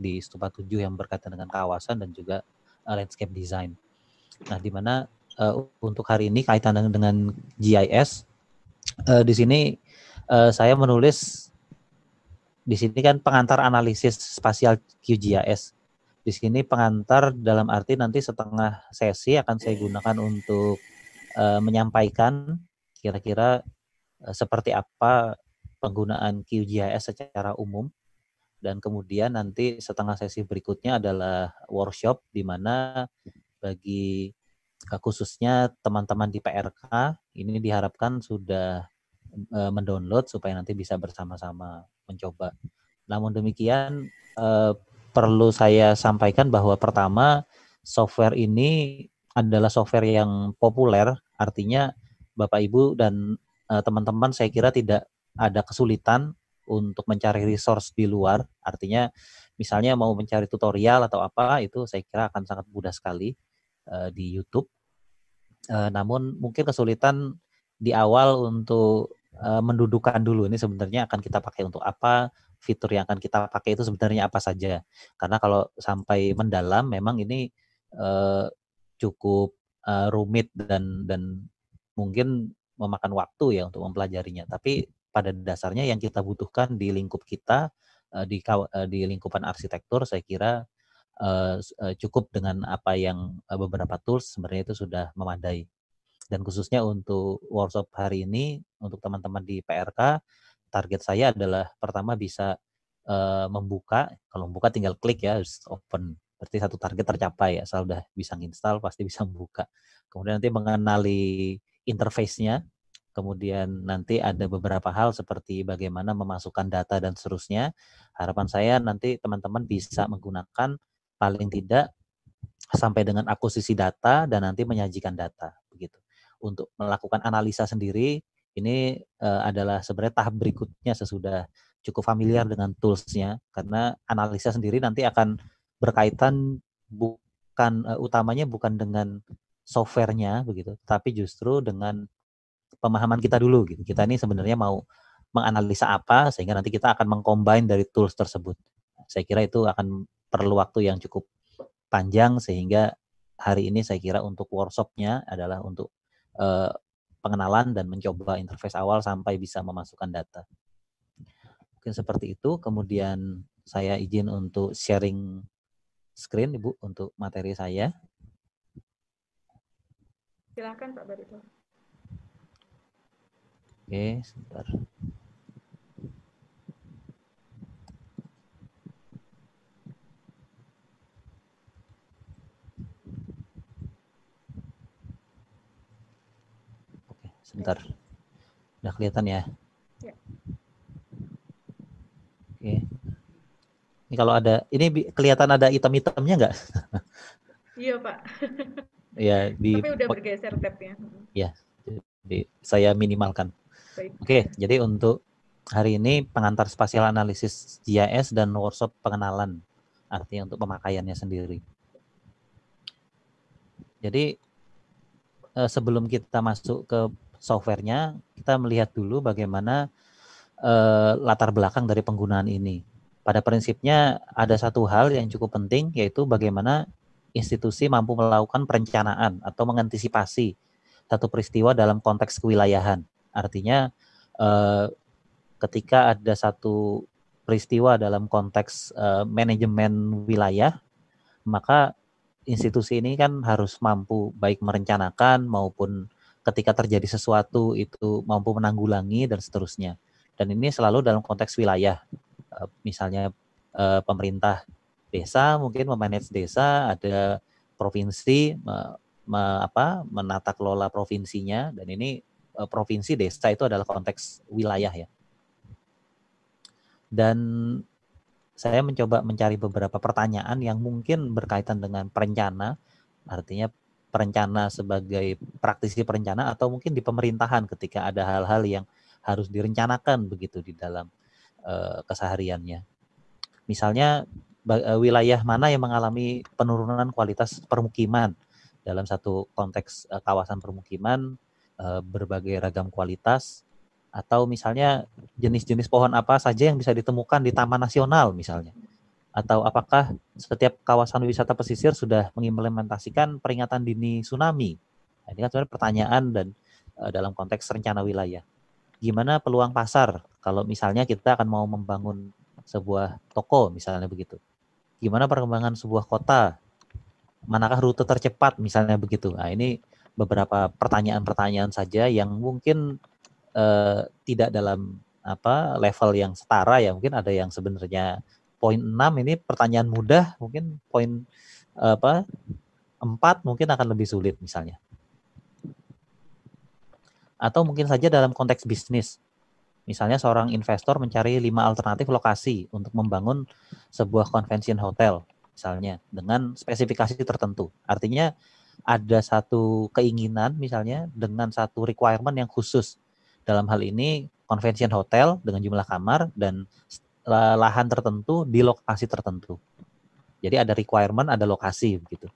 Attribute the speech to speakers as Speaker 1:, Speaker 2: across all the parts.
Speaker 1: di stupa tujuh yang berkaitan dengan kawasan dan juga uh, landscape design. Nah, di mana uh, untuk hari ini kaitan dengan GIS uh, eh, di sini uh, saya menulis di sini kan pengantar analisis spasial QGIS. Di sini pengantar dalam arti nanti setengah sesi akan saya gunakan untuk uh, menyampaikan kira-kira uh, seperti apa penggunaan QGIS secara umum dan kemudian nanti setengah sesi berikutnya adalah workshop di mana bagi eh, khususnya teman-teman di PRK ini diharapkan sudah eh, mendownload supaya nanti bisa bersama-sama mencoba. Namun demikian eh, perlu saya sampaikan bahwa pertama software ini adalah software yang populer, artinya Bapak Ibu dan teman -teman saya kira tidak ada kesulitan untuk mencari resource di luar, artinya misalnya mau mencari tutorial atau apa itu saya kira akan sangat mudah sekali uh, di YouTube. Uh, namun mungkin kesulitan di awal untuk uh, mendudukan dulu ini sebenarnya akan kita pakai untuk apa, fitur yang akan kita pakai itu sebenarnya apa saja. Karena kalau sampai mendalam memang ini uh, cukup uh, rumit dan dan mungkin memakan waktu ya untuk mempelajarinya. Tapi pada dasarnya yang kita butuhkan di lingkup kita eh, di eh, di lingkupan arsitektur saya kira eh, cukup dengan apa yang beberapa tools sebenarnya itu sudah memadai dan khususnya untuk workshop hari ini untuk teman-teman di PRK target saya adalah pertama bisa membuka kalau membuka tinggal klik ya harus open berarti satu target tercapai ya asal udah bisa install pasti bisa membuka kemudian nanti mengenali interface-nya Kemudian nanti ada beberapa hal seperti bagaimana memasukkan data dan seterusnya. Harapan saya nanti teman-teman bisa menggunakan paling tidak sampai dengan akuisisi data dan nanti menyajikan data begitu. Untuk melakukan analisa sendiri ini eh, adalah sebenarnya tahap berikutnya sesudah cukup familiar dengan toolsnya karena analisa sendiri nanti akan berkaitan bukan eh, utamanya bukan dengan softwarenya begitu, tapi justru dengan pemahaman kita dulu gitu. Kita ini sebenarnya mau menganalisa apa sehingga nanti kita akan mengcombine dari tools tersebut. Saya kira itu akan perlu waktu yang cukup panjang sehingga hari ini saya kira untuk workshopnya adalah untuk uh, pengenalan dan mencoba interface awal sampai bisa memasukkan data. Mungkin seperti itu. Kemudian saya izin untuk sharing screen Ibu untuk materi saya.
Speaker 2: Silakan Pak Barito.
Speaker 1: Oke, sebentar. Oke, sebentar. Udah kelihatan ya? ya. Oke. Ini kalau ada, ini kelihatan ada item-itemnya nggak? Iya, Pak. Ya, di Tapi udah bergeser tabnya. Iya, jadi saya minimalkan. Oke, jadi untuk hari ini pengantar spasial analisis GIS dan workshop pengenalan artinya untuk pemakaiannya sendiri. Jadi eh, sebelum kita masuk ke softwarenya, kita melihat dulu bagaimana eh, latar belakang dari penggunaan ini. Pada prinsipnya ada satu hal yang cukup penting yaitu bagaimana institusi mampu melakukan perencanaan atau mengantisipasi satu peristiwa dalam konteks kewilayahan. Artinya eh, ketika ada satu peristiwa dalam konteks eh, manajemen wilayah, maka institusi ini kan harus mampu baik merencanakan maupun ketika terjadi sesuatu itu mampu menanggulangi dan seterusnya. Dan ini selalu dalam konteks wilayah. Eh, misalnya eh, pemerintah desa mungkin memanage desa, ada provinsi me, me, apa menata kelola provinsinya dan ini Eh, provinsi, desa itu adalah konteks wilayah ya. Dan saya mencoba mencari beberapa pertanyaan yang mungkin berkaitan dengan perencana, artinya perencana sebagai praktisi perencana atau mungkin di pemerintahan ketika ada hal-hal yang harus direncanakan begitu di dalam uh, kesehariannya. Misalnya eh, wilayah mana yang mengalami penurunan kualitas permukiman dalam satu konteks kawasan permukiman Eh, berbagai ragam kualitas atau misalnya jenis-jenis pohon apa saja yang bisa ditemukan di Taman Nasional misalnya? Atau apakah setiap kawasan wisata pesisir sudah mengimplementasikan peringatan dini tsunami? Nah, ini kan sebenarnya pertanyaan dan uh, dalam konteks rencana wilayah. Gimana peluang pasar kalau misalnya kita akan mau membangun sebuah toko misalnya begitu? Gimana perkembangan sebuah kota? Manakah rute tercepat misalnya begitu? Nah, ini beberapa pertanyaan-pertanyaan saja yang mungkin uh, tidak dalam apa level yang setara ya mungkin ada yang sebenarnya poin 6 ini pertanyaan mudah mungkin poin uh, apa 4 mungkin akan lebih sulit misalnya atau mungkin saja dalam konteks bisnis. Misalnya seorang investor mencari lima alternatif lokasi untuk membangun sebuah convention hotel, misalnya dengan spesifikasi tertentu. Artinya ada satu keinginan misalnya dengan satu requirement yang khusus. Dalam hal ini convention hotel dengan jumlah kamar dan lahan tertentu di lokasi tertentu. Jadi ada requirement, ada lokasi begitu.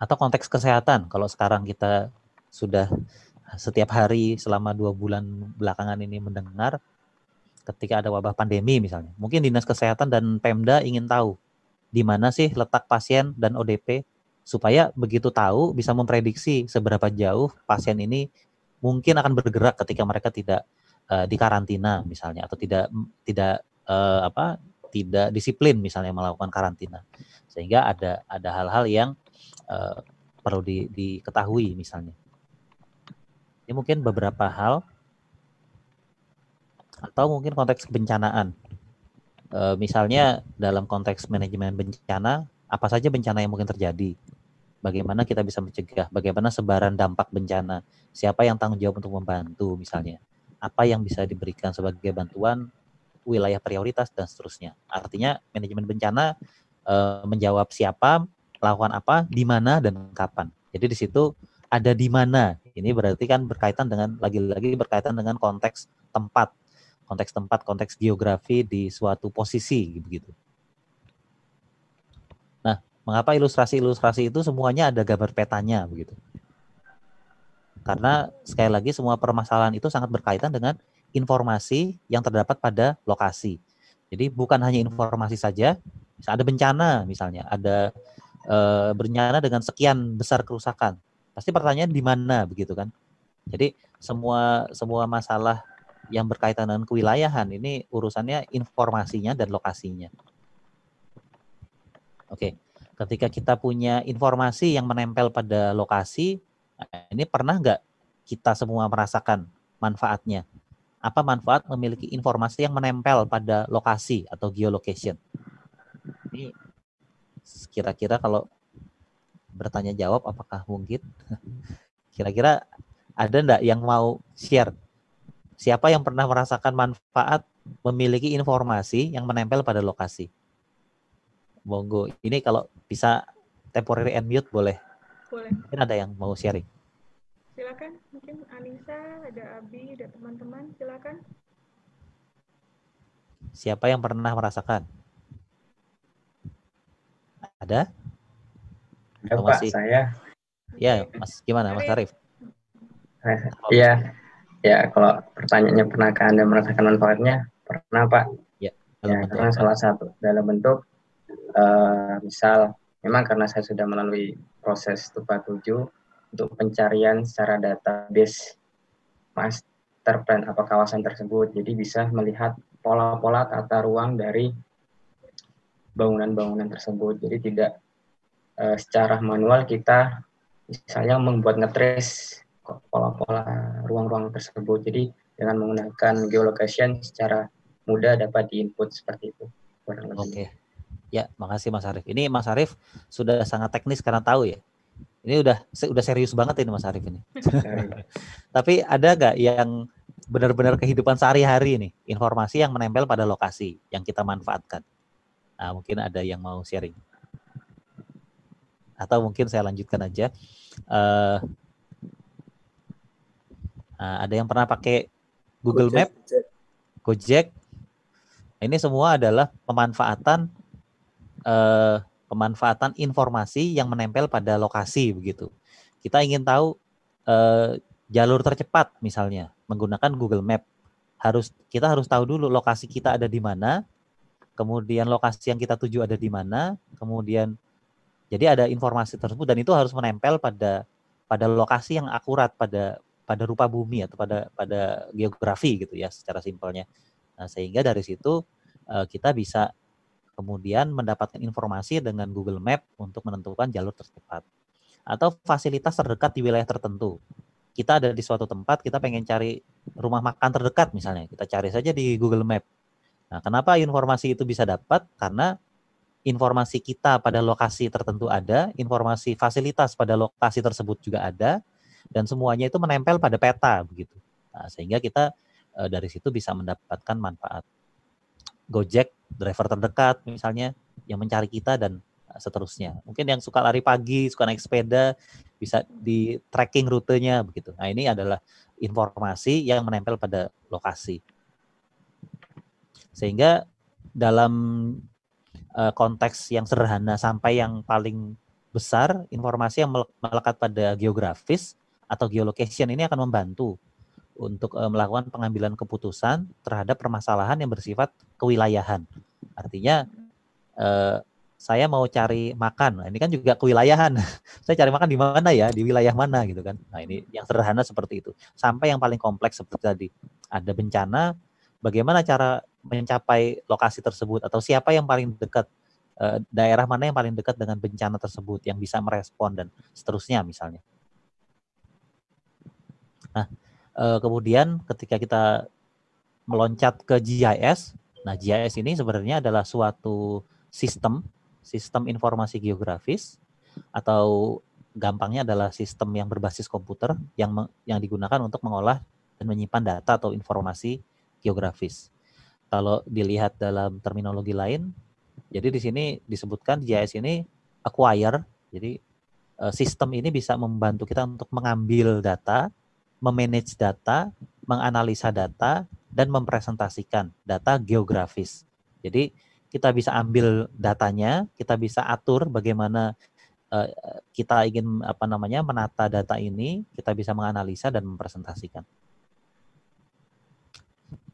Speaker 1: Atau konteks kesehatan. Kalau sekarang kita sudah setiap hari selama dua bulan belakangan ini mendengar ketika ada wabah pandemi misalnya. Mungkin Dinas Kesehatan dan Pemda ingin tahu di mana sih letak pasien dan ODP supaya begitu tahu bisa memprediksi seberapa jauh pasien ini mungkin akan bergerak ketika mereka tidak uh, eh, di misalnya atau tidak tidak uh, apa tidak disiplin misalnya melakukan karantina sehingga ada ada hal-hal yang uh, perlu di, diketahui misalnya ini mungkin beberapa hal atau mungkin konteks kebencanaan uh, misalnya dalam konteks manajemen bencana apa saja bencana yang mungkin terjadi bagaimana kita bisa mencegah, bagaimana sebaran dampak bencana, siapa yang tanggung jawab untuk membantu misalnya, apa yang bisa diberikan sebagai bantuan, wilayah prioritas dan seterusnya. Artinya manajemen bencana e, menjawab siapa, lakukan apa, di mana dan kapan. Jadi di situ ada di mana. Ini berarti kan berkaitan dengan lagi-lagi berkaitan dengan konteks tempat, konteks tempat, konteks geografi di suatu posisi begitu mengapa ilustrasi-ilustrasi itu semuanya ada gambar petanya begitu. Karena sekali lagi semua permasalahan itu sangat berkaitan dengan informasi yang terdapat pada lokasi. Jadi bukan hanya informasi saja, ada bencana misalnya, ada e, bencana dengan sekian besar kerusakan. Pasti pertanyaan di mana begitu kan? Jadi semua semua masalah yang berkaitan dengan kewilayahan ini urusannya informasinya dan lokasinya. Oke. Ketika kita punya informasi yang menempel pada lokasi, eh, ini pernah nggak kita semua merasakan manfaatnya? Apa manfaat memiliki informasi yang menempel pada lokasi atau geolocation? Ini kira-kira kalau bertanya jawab apakah mungkin? Kira-kira ada nggak yang mau share? Siapa yang pernah merasakan manfaat memiliki informasi yang menempel pada lokasi? monggo. Ini kalau bisa temporary mute boleh. Boleh. Mungkin ada yang mau sharing.
Speaker 2: Silakan, mungkin Anissa, ada Abi, ada teman-teman, silakan.
Speaker 1: Siapa yang pernah merasakan? Ada? Ada Pak, masih? saya. Ya, Mas, gimana, Mas ya? Arif? Eh, iya, ya kalau pertanyaannya pernahkah Anda merasakan manfaatnya? Pernah, Pak. Ya, ya karena salah satu dalam bentuk uh, misal memang karena saya sudah melalui proses TUPA
Speaker 2: tujuh untuk pencarian secara database master plan apa kawasan tersebut. Jadi bisa melihat pola-pola tata ruang dari bangunan-bangunan tersebut. Jadi tidak uh, secara manual kita misalnya membuat ngetris pola-pola ruang-ruang tersebut. Jadi dengan menggunakan geolocation secara mudah dapat diinput seperti itu. Oke. Okay.
Speaker 1: Ya, makasih Mas Arif. Ini Mas Arif sudah sangat teknis karena tahu ya. Ini udah udah serius banget ini Mas Arif ini. Tapi ada nggak yang benar-benar kehidupan sehari-hari ini informasi yang menempel pada lokasi yang kita manfaatkan. Nah, mungkin ada yang mau sharing. Atau mungkin saya lanjutkan aja. Uh, uh, ada yang pernah pakai Google Gojek, Map, Gojek. Ini semua adalah pemanfaatan eh, pemanfaatan informasi yang menempel pada lokasi begitu. Kita ingin tahu eh, jalur tercepat misalnya menggunakan Google Map. Harus kita harus tahu dulu lokasi kita ada di mana, kemudian lokasi yang kita tuju ada di mana, kemudian jadi ada informasi tersebut dan itu harus menempel pada pada lokasi yang akurat pada pada rupa bumi atau pada pada geografi gitu ya secara simpelnya. Nah, sehingga dari situ eh, kita bisa kemudian mendapatkan informasi dengan Google Map untuk menentukan jalur tercepat. Atau fasilitas terdekat di wilayah tertentu. Kita ada di suatu tempat, kita pengen cari rumah makan terdekat misalnya, kita cari saja di Google Map. Nah, kenapa informasi itu bisa dapat? Karena informasi kita pada lokasi tertentu ada, informasi fasilitas pada lokasi tersebut juga ada, dan semuanya itu menempel pada peta begitu. Nah, sehingga kita eh, dari situ bisa mendapatkan manfaat. Gojek, driver terdekat hmm. misalnya yang mencari kita dan eh, seterusnya. Mungkin yang suka lari pagi, suka naik sepeda, bisa di tracking rutenya begitu. Nah ini adalah informasi yang menempel pada lokasi. Sehingga dalam uh, konteks yang sederhana sampai yang paling besar, informasi yang melekat pada geografis atau geolocation ini akan membantu untuk uh, melakukan pengambilan keputusan terhadap permasalahan yang bersifat kewilayahan. Artinya uh, saya mau cari makan. Nah, ini kan juga kewilayahan. saya cari makan di mana ya? Di wilayah mana gitu kan. Nah, ini yang sederhana seperti itu. Sampai yang paling kompleks seperti tadi. Ada bencana, bagaimana cara mencapai lokasi tersebut atau siapa yang paling dekat eh, daerah mana yang paling dekat dengan bencana tersebut yang bisa merespon dan seterusnya misalnya. Nah, Uh, kemudian ketika kita meloncat ke GIS, nah GIS ini sebenarnya adalah suatu sistem, sistem informasi geografis atau gampangnya adalah sistem yang berbasis komputer yang yang digunakan untuk mengolah dan menyimpan data atau informasi geografis. Kalau dilihat dalam terminologi lain, jadi di sini disebutkan GIS ini acquire, jadi eh, sistem ini bisa membantu kita untuk mengambil data memanage data, menganalisa data, dan mempresentasikan data geografis. Jadi kita bisa ambil datanya, kita bisa atur bagaimana uh, kita ingin apa namanya menata data ini, kita bisa menganalisa dan mempresentasikan.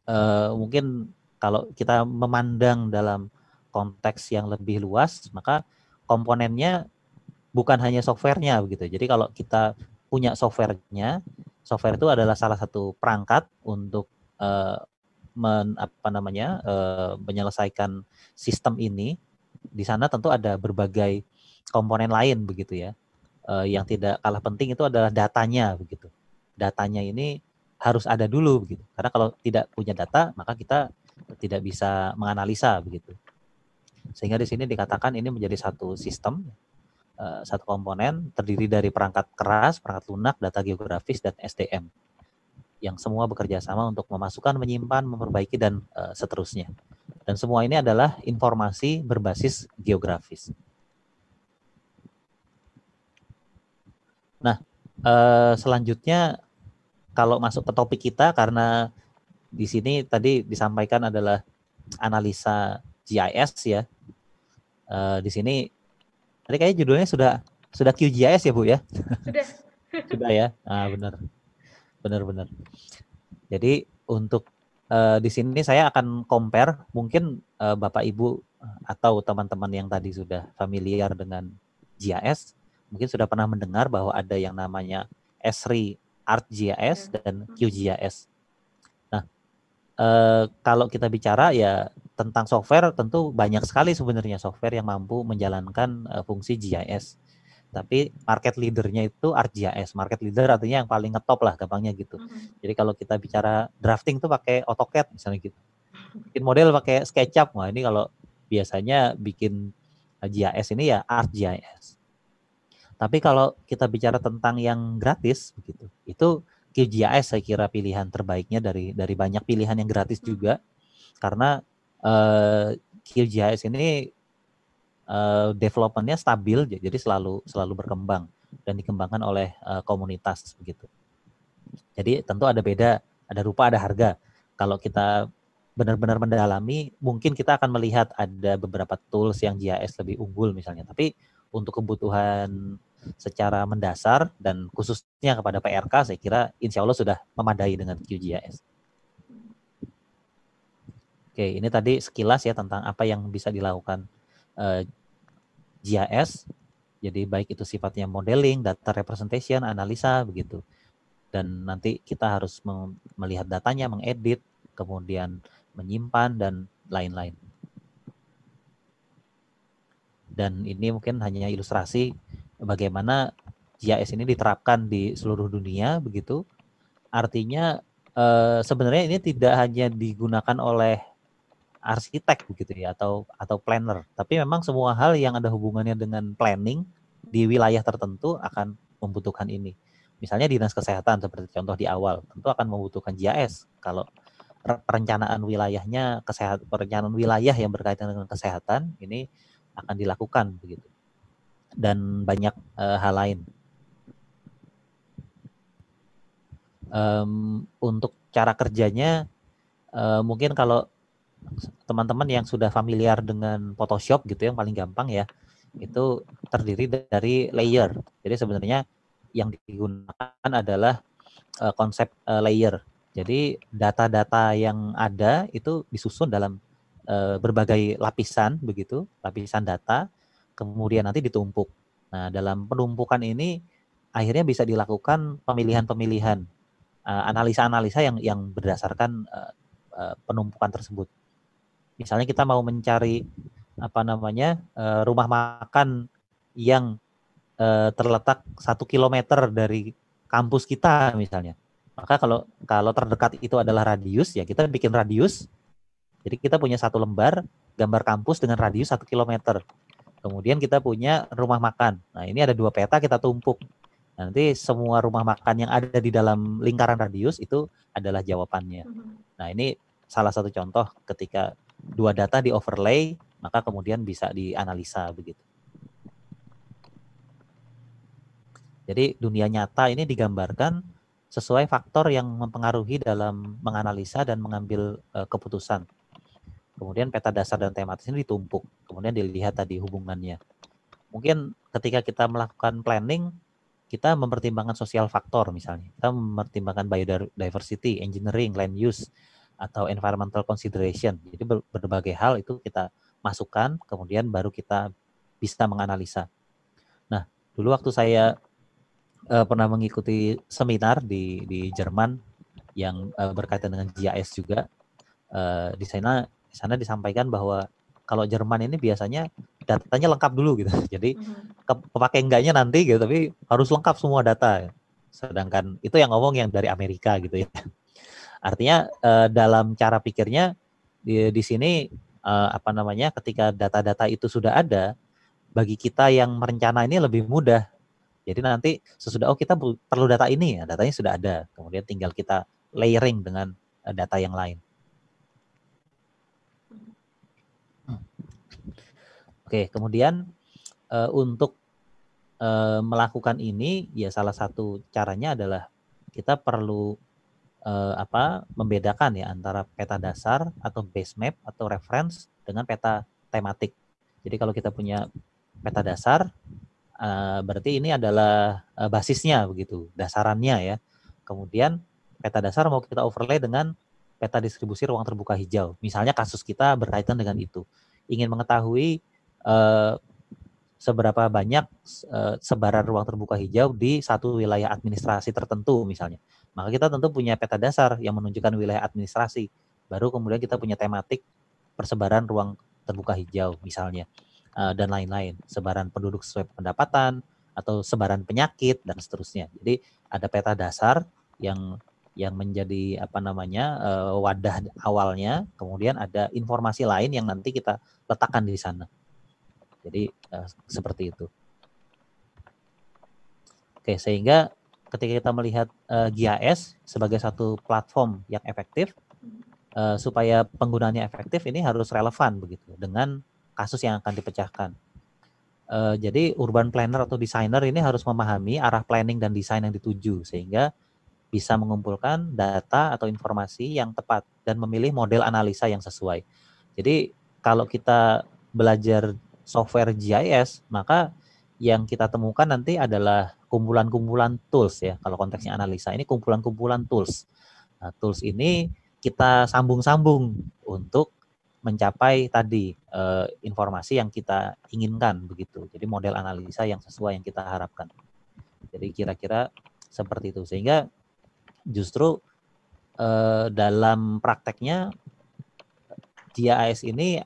Speaker 1: Uh, mungkin kalau kita memandang dalam konteks yang lebih luas, maka komponennya bukan hanya softwarenya begitu. Jadi kalau kita punya softwarenya, software itu adalah salah satu perangkat untuk uh, men, apa namanya uh, menyelesaikan sistem ini. Di sana tentu ada berbagai komponen lain begitu ya. Uh, yang tidak kalah penting itu adalah datanya begitu. Datanya ini harus ada dulu begitu. Karena kalau tidak punya data maka kita tidak bisa menganalisa begitu. Sehingga di sini dikatakan ini menjadi satu sistem Eh, satu komponen terdiri dari perangkat keras, perangkat lunak, data geografis, dan SDM yang semua bekerja sama untuk memasukkan, menyimpan, memperbaiki, dan eh, seterusnya. Dan semua ini adalah informasi berbasis geografis. Nah, eh, selanjutnya kalau masuk ke topik kita karena di sini tadi disampaikan adalah analisa GIS ya. di sini Tadi kayaknya judulnya sudah sudah QGIS ya Bu ya? Sudah. sudah ya. Ah benar. Benar benar. Jadi untuk uh, di sini saya akan compare mungkin uh, Bapak Ibu atau teman-teman yang tadi sudah familiar dengan GIS mungkin sudah pernah mendengar bahwa ada yang namanya Esri ArcGIS ya. dan QGIS. Nah, eh, kalau kita bicara ya tentang software tentu banyak sekali sebenarnya software yang mampu menjalankan uh, fungsi GIS. Tapi market leadernya itu ArcGIS. Market leader artinya yang paling ngetop lah gampangnya gitu. Mm-hmm. Jadi kalau kita bicara drafting tuh pakai AutoCAD misalnya gitu. Bikin model pakai SketchUp. Wah ini kalau biasanya bikin eh, GIS ini ya ArcGIS. Tapi kalau kita bicara tentang yang gratis begitu, itu QGIS saya kira pilihan terbaiknya dari dari banyak pilihan yang gratis mm-hmm. juga karena uh, eh, QGIS ini uh, developmentnya stabil, jadi selalu selalu berkembang dan dikembangkan oleh uh, komunitas begitu. Jadi tentu ada beda, ada rupa, ada harga. Kalau kita benar-benar mendalami, mungkin kita akan melihat ada beberapa tools yang GIS lebih unggul misalnya. Tapi untuk kebutuhan secara mendasar dan khususnya kepada PRK, saya kira insya Allah sudah memadai dengan QGIS. Oke, ini tadi sekilas ya tentang apa yang bisa dilakukan uh, eh, GIS. Jadi baik itu sifatnya modeling, data representation, analisa begitu. Dan nanti kita harus melihat datanya, mengedit, kemudian menyimpan dan lain-lain. Dan ini mungkin hanya ilustrasi bagaimana GIS ini diterapkan di seluruh dunia begitu. Artinya eh, sebenarnya ini tidak hanya digunakan oleh arsitek begitu ya atau atau planner. Tapi memang semua hal yang ada hubungannya dengan planning di wilayah tertentu akan membutuhkan ini. Misalnya dinas kesehatan seperti contoh di awal tentu akan membutuhkan GIS. kalau perencanaan wilayahnya kesehatan perencanaan wilayah yang berkaitan dengan kesehatan ini akan dilakukan begitu. Dan banyak uh, hal lain. Um, untuk cara kerjanya uh, mungkin kalau teman-teman yang sudah familiar dengan Photoshop gitu ya, yang paling gampang ya itu terdiri dari layer. Jadi sebenarnya yang digunakan adalah uh, konsep uh, layer. Jadi data-data yang ada itu disusun dalam uh, berbagai lapisan begitu, lapisan data, kemudian nanti ditumpuk. Nah, dalam penumpukan ini akhirnya bisa dilakukan pemilihan-pemilihan analisa-analisa yang yang berdasarkan penumpukan tersebut. Misalnya kita mau mencari apa namanya eh, rumah makan yang eh, terletak satu kilometer dari kampus kita misalnya. Maka kalau kalau terdekat itu adalah radius ya kita bikin radius. Jadi kita punya satu lembar gambar kampus dengan radius satu kilometer. Kemudian kita punya rumah makan. Nah ini ada dua peta kita tumpuk. Nanti semua rumah makan yang ada di dalam lingkaran radius itu adalah jawabannya. Mm-hmm. Nah ini salah satu contoh ketika dua data di overlay maka kemudian bisa dianalisa begitu. Jadi dunia nyata ini digambarkan sesuai faktor yang mempengaruhi dalam menganalisa dan mengambil uh, keputusan. Kemudian peta dasar dan tematis ini ditumpuk, kemudian dilihat tadi hubungannya. Mungkin ketika kita melakukan planning, kita mempertimbangkan sosial faktor misalnya. Kita mempertimbangkan biodiversity, engineering, land use, atau environmental consideration. Jadi berbagai hal itu kita masukkan, kemudian baru kita bisa menganalisa. Nah, dulu waktu saya uh, pernah mengikuti seminar di di Jerman yang uh, berkaitan dengan GIS juga, uh, di sana di sana disampaikan bahwa kalau Jerman ini biasanya datanya lengkap dulu gitu. Jadi mhm. ke, kepakai enggaknya nanti gitu, tapi harus lengkap semua data. Sedangkan itu yang ngomong yang dari Amerika gitu ya Artinya uh, dalam cara pikirnya di, di sini uh, apa namanya ketika data-data itu sudah ada bagi kita yang merencana ini lebih mudah. Jadi nanti sesudah oh kita perlu data ini ya, datanya sudah ada. Kemudian tinggal kita layering dengan eh, data yang lain. Hmm. Oke, kemudian uh, untuk uh, melakukan ini ya salah satu caranya adalah kita perlu eh, apa membedakan ya antara peta dasar atau base map atau reference dengan peta tematik. Jadi kalau kita punya peta dasar eh, berarti ini adalah eh, basisnya begitu, dasarannya ya. Kemudian peta dasar mau kita overlay dengan peta distribusi ruang terbuka hijau. Misalnya kasus kita berkaitan dengan itu. Ingin mengetahui eh, seberapa banyak eh, sebaran ruang terbuka hijau di satu wilayah administrasi tertentu misalnya. Maka kita tentu punya peta dasar yang menunjukkan wilayah administrasi. Baru kemudian kita punya tematik persebaran ruang terbuka hijau misalnya eh, dan lain-lain. Sebaran penduduk sesuai pendapatan atau sebaran penyakit dan seterusnya. Jadi ada peta dasar yang yang menjadi apa namanya eh, wadah awalnya, kemudian ada informasi lain yang nanti kita letakkan di sana. Jadi uh, seperti itu. Oke, sehingga ketika kita melihat uh, eh, GIS sebagai satu platform yang efektif uh, supaya penggunaannya efektif ini harus relevan begitu dengan kasus yang akan dipecahkan. Uh, jadi urban planner atau designer ini harus memahami arah planning dan desain yang dituju sehingga bisa mengumpulkan data atau informasi yang tepat dan memilih model analisa yang sesuai. Jadi kalau kita belajar software GIS, maka yang kita temukan nanti adalah kumpulan-kumpulan tools ya. Kalau konteksnya analisa ini kumpulan-kumpulan tools. Nah, tools ini kita sambung-sambung untuk mencapai tadi eh, informasi yang kita inginkan begitu. Jadi model analisa yang sesuai yang kita harapkan. Jadi kira-kira seperti itu sehingga justru eh, dalam prakteknya GIS ini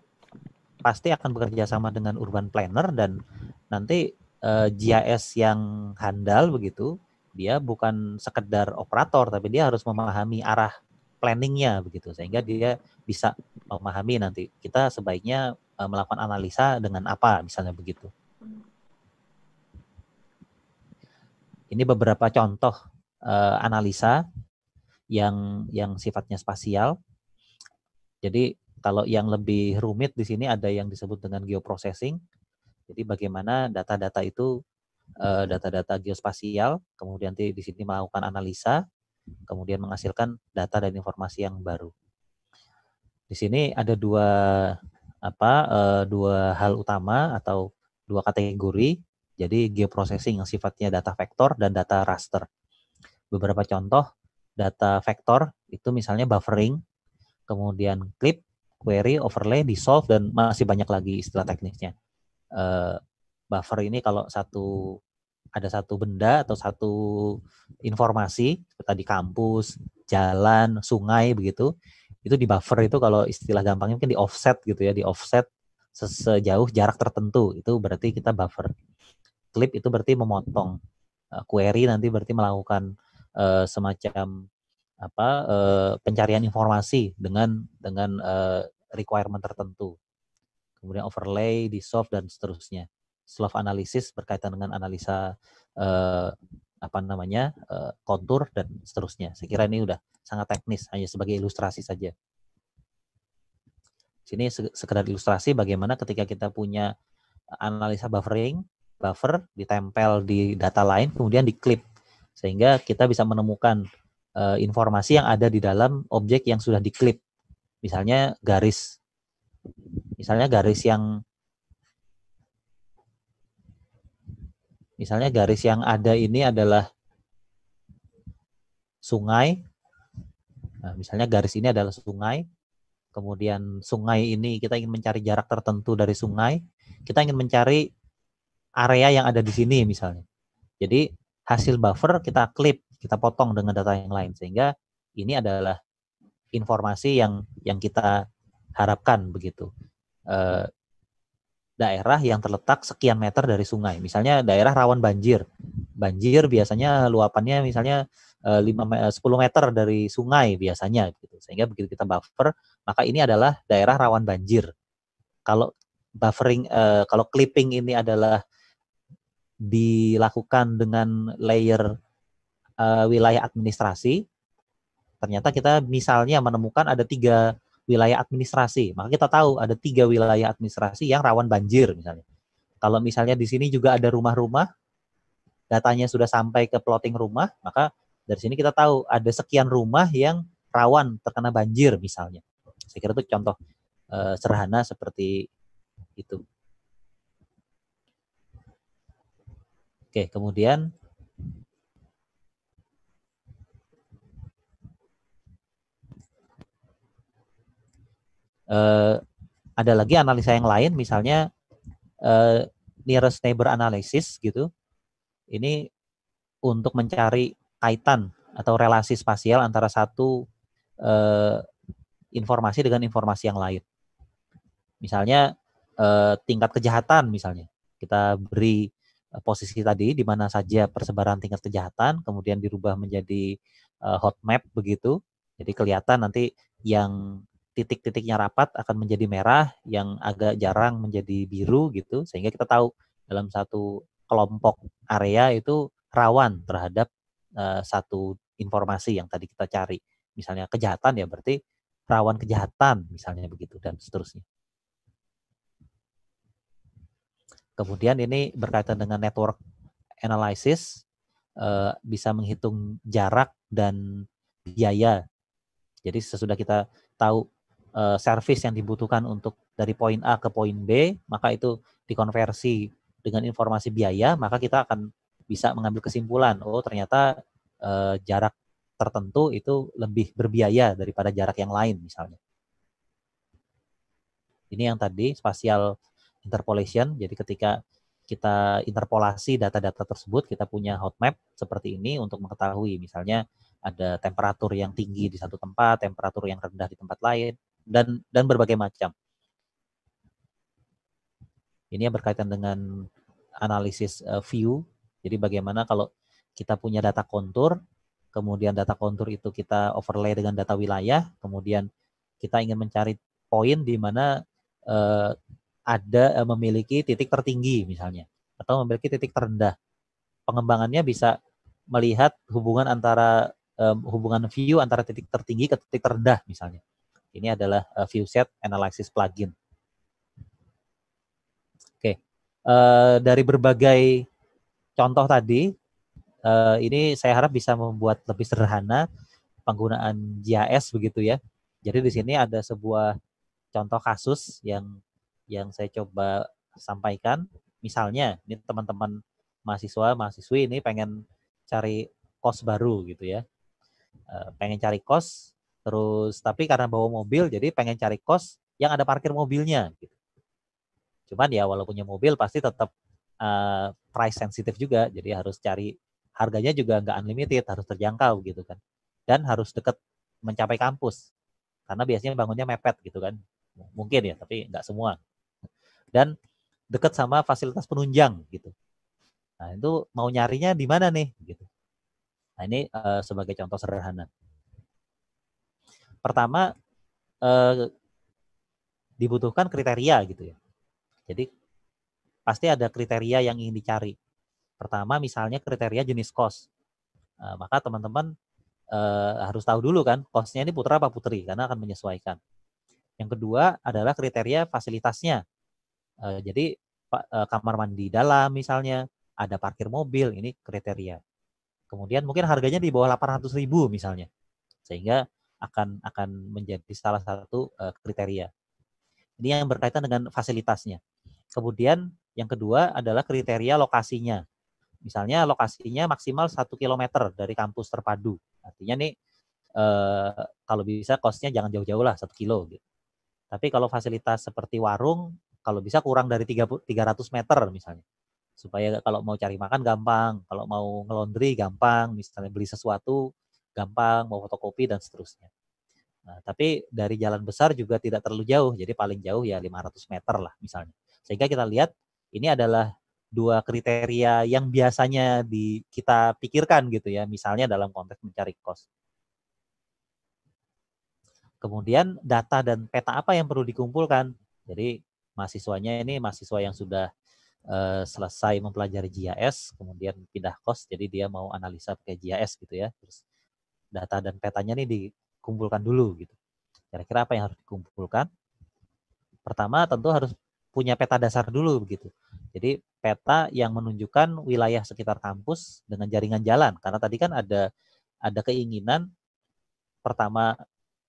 Speaker 1: pasti akan bekerja sama dengan urban planner dan nanti uh, eh, GIS yang handal begitu dia bukan sekedar operator tapi dia harus memahami arah planningnya begitu sehingga dia bisa memahami nanti kita sebaiknya uh, melakukan analisa dengan apa misalnya begitu ini beberapa contoh uh, analisa yang yang sifatnya spasial jadi kalau yang lebih rumit di sini ada yang disebut dengan geoprocessing. Jadi bagaimana data-data itu eh, data-data geospasial, kemudian di, sini melakukan analisa, kemudian menghasilkan data dan informasi yang baru. Di sini ada dua apa eh, dua hal utama atau dua kategori. Jadi geoprocessing yang sifatnya data vektor dan data raster. Beberapa contoh data vektor itu misalnya buffering, kemudian clip, query, overlay, dissolve, dan masih banyak lagi istilah teknisnya. Uh, buffer ini kalau satu ada satu benda atau satu informasi, tadi kampus, jalan, sungai begitu, itu di buffer itu kalau istilah gampangnya mungkin di offset gitu ya, di offset sejauh jarak tertentu itu berarti kita buffer. Clip itu berarti memotong. Uh, query nanti berarti melakukan uh, semacam apa eh, pencarian informasi dengan dengan eh, requirement tertentu. Kemudian overlay, di soft dan seterusnya. Self analisis berkaitan dengan analisa eh, apa namanya kontur dan seterusnya. Saya kira ini sudah sangat teknis, hanya sebagai ilustrasi saja. Sini sekedar ilustrasi bagaimana ketika kita punya analisa buffering, buffer ditempel di data lain, kemudian di diklip sehingga kita bisa menemukan uh, informasi yang ada di dalam objek yang sudah diklip. Misalnya garis. Misalnya garis yang Misalnya garis yang ada ini adalah sungai. Nah, misalnya garis ini adalah sungai. Kemudian sungai ini kita ingin mencari jarak tertentu dari sungai. Kita ingin mencari area yang ada di sini misalnya. Jadi hasil buffer kita klip kita potong dengan data yang lain sehingga ini adalah informasi yang yang kita harapkan begitu eh, daerah yang terletak sekian meter dari sungai misalnya daerah rawan banjir banjir biasanya luapannya misalnya e, 5 10 meter dari sungai biasanya gitu sehingga begitu kita buffer maka ini adalah daerah rawan banjir kalau buffering eh, kalau clipping ini adalah dilakukan dengan layer uh, wilayah administrasi, ternyata kita misalnya menemukan ada tiga wilayah administrasi, maka kita tahu ada tiga wilayah administrasi yang rawan banjir misalnya. Kalau misalnya di sini juga ada rumah-rumah, datanya sudah sampai ke plotting rumah, maka dari sini kita tahu ada sekian rumah yang rawan terkena banjir misalnya. Saya kira itu contoh uh, sederhana seperti itu. Oke, kemudian Uh, ada lagi analisa yang lain, misalnya uh, nearest neighbor analysis gitu. Ini untuk mencari kaitan atau relasi spasial antara satu uh, informasi dengan informasi yang lain. Misalnya uh, tingkat kejahatan misalnya. Kita beri posisi tadi di mana saja persebaran tingkat kejahatan kemudian dirubah menjadi uh, hot map begitu. Jadi kelihatan nanti yang titik-titiknya rapat akan menjadi merah yang agak jarang menjadi biru gitu sehingga kita tahu dalam satu kelompok area itu rawan terhadap uh, satu informasi yang tadi kita cari misalnya kejahatan ya berarti rawan kejahatan misalnya begitu dan seterusnya kemudian ini berkaitan dengan network analysis uh, bisa menghitung jarak dan biaya jadi sesudah kita tahu uh, service yang dibutuhkan untuk dari poin A ke poin B, maka itu dikonversi dengan informasi biaya, maka kita akan bisa mengambil kesimpulan, oh ternyata uh, jarak tertentu itu lebih berbiaya daripada jarak yang lain misalnya. Ini yang tadi spatial interpolation, jadi ketika kita interpolasi data-data tersebut, kita punya hot map seperti ini untuk mengetahui misalnya ada temperatur yang tinggi di satu tempat, temperatur yang rendah di tempat lain, dan dan berbagai macam. Ini yang berkaitan dengan analisis uh, view. Jadi bagaimana kalau kita punya data kontur, kemudian data kontur itu kita overlay dengan data wilayah, kemudian kita ingin mencari poin di mana uh, ada uh, memiliki titik tertinggi misalnya atau memiliki titik terendah. Pengembangannya bisa melihat hubungan antara um, hubungan view antara titik tertinggi ke titik terendah misalnya ini adalah uh, ViewSet Analysis Plugin. Oke, okay. uh, eh, dari berbagai contoh tadi, uh, ini saya harap bisa membuat lebih sederhana penggunaan GIS begitu ya. Jadi di sini ada sebuah contoh kasus yang yang saya coba sampaikan. Misalnya, ini teman-teman mahasiswa mahasiswi ini pengen cari kos baru gitu ya, pengen cari kos Terus tapi karena bawa mobil jadi pengen cari kos yang ada parkir mobilnya gitu. Cuman ya walaupun punya mobil pasti tetap uh, eh, price sensitif juga. Jadi harus cari harganya juga nggak unlimited, harus terjangkau gitu kan. Dan harus deket mencapai kampus. Karena biasanya bangunnya mepet gitu kan. Mungkin ya, tapi nggak semua. Dan deket sama fasilitas penunjang gitu. Nah, itu mau nyarinya di mana nih gitu. Nah, ini uh, sebagai contoh sederhana pertama eh, dibutuhkan kriteria gitu ya. Jadi pasti ada kriteria yang ingin dicari. Pertama misalnya kriteria jenis kos. Eh, maka teman-teman eh, harus tahu dulu kan kosnya ini putra apa putri karena akan menyesuaikan. Yang kedua adalah kriteria fasilitasnya. Eh, jadi eh, kamar mandi dalam misalnya, ada parkir mobil, ini kriteria. Kemudian mungkin harganya di bawah 800 ribu misalnya. Sehingga akan akan menjadi salah satu uh, kriteria. Ini yang berkaitan dengan fasilitasnya. Kemudian yang kedua adalah kriteria lokasinya. Misalnya lokasinya maksimal 1 km dari kampus terpadu. Artinya nih eh, kalau bisa kosnya jangan jauh-jauh lah 1 kilo. Gitu. Tapi kalau fasilitas seperti warung, kalau bisa kurang dari 300 meter misalnya. Supaya kalau mau cari makan gampang, kalau mau ngelondri gampang, misalnya beli sesuatu gampang mau fotokopi dan seterusnya. Nah, tapi dari jalan besar juga tidak terlalu jauh, jadi paling jauh ya 500 meter lah misalnya. Sehingga kita lihat ini adalah dua kriteria yang biasanya di kita pikirkan gitu ya, misalnya dalam konteks mencari kos. Kemudian data dan peta apa yang perlu dikumpulkan? Jadi mahasiswanya ini mahasiswa yang sudah eh, selesai mempelajari GIS, kemudian pindah kos, jadi dia mau analisa pakai GIS gitu ya. Terus data dan petanya ini dikumpulkan dulu gitu. Kira-kira apa yang harus dikumpulkan? Pertama tentu harus punya peta dasar dulu begitu. Jadi peta yang menunjukkan wilayah sekitar kampus dengan jaringan jalan karena tadi kan ada ada keinginan pertama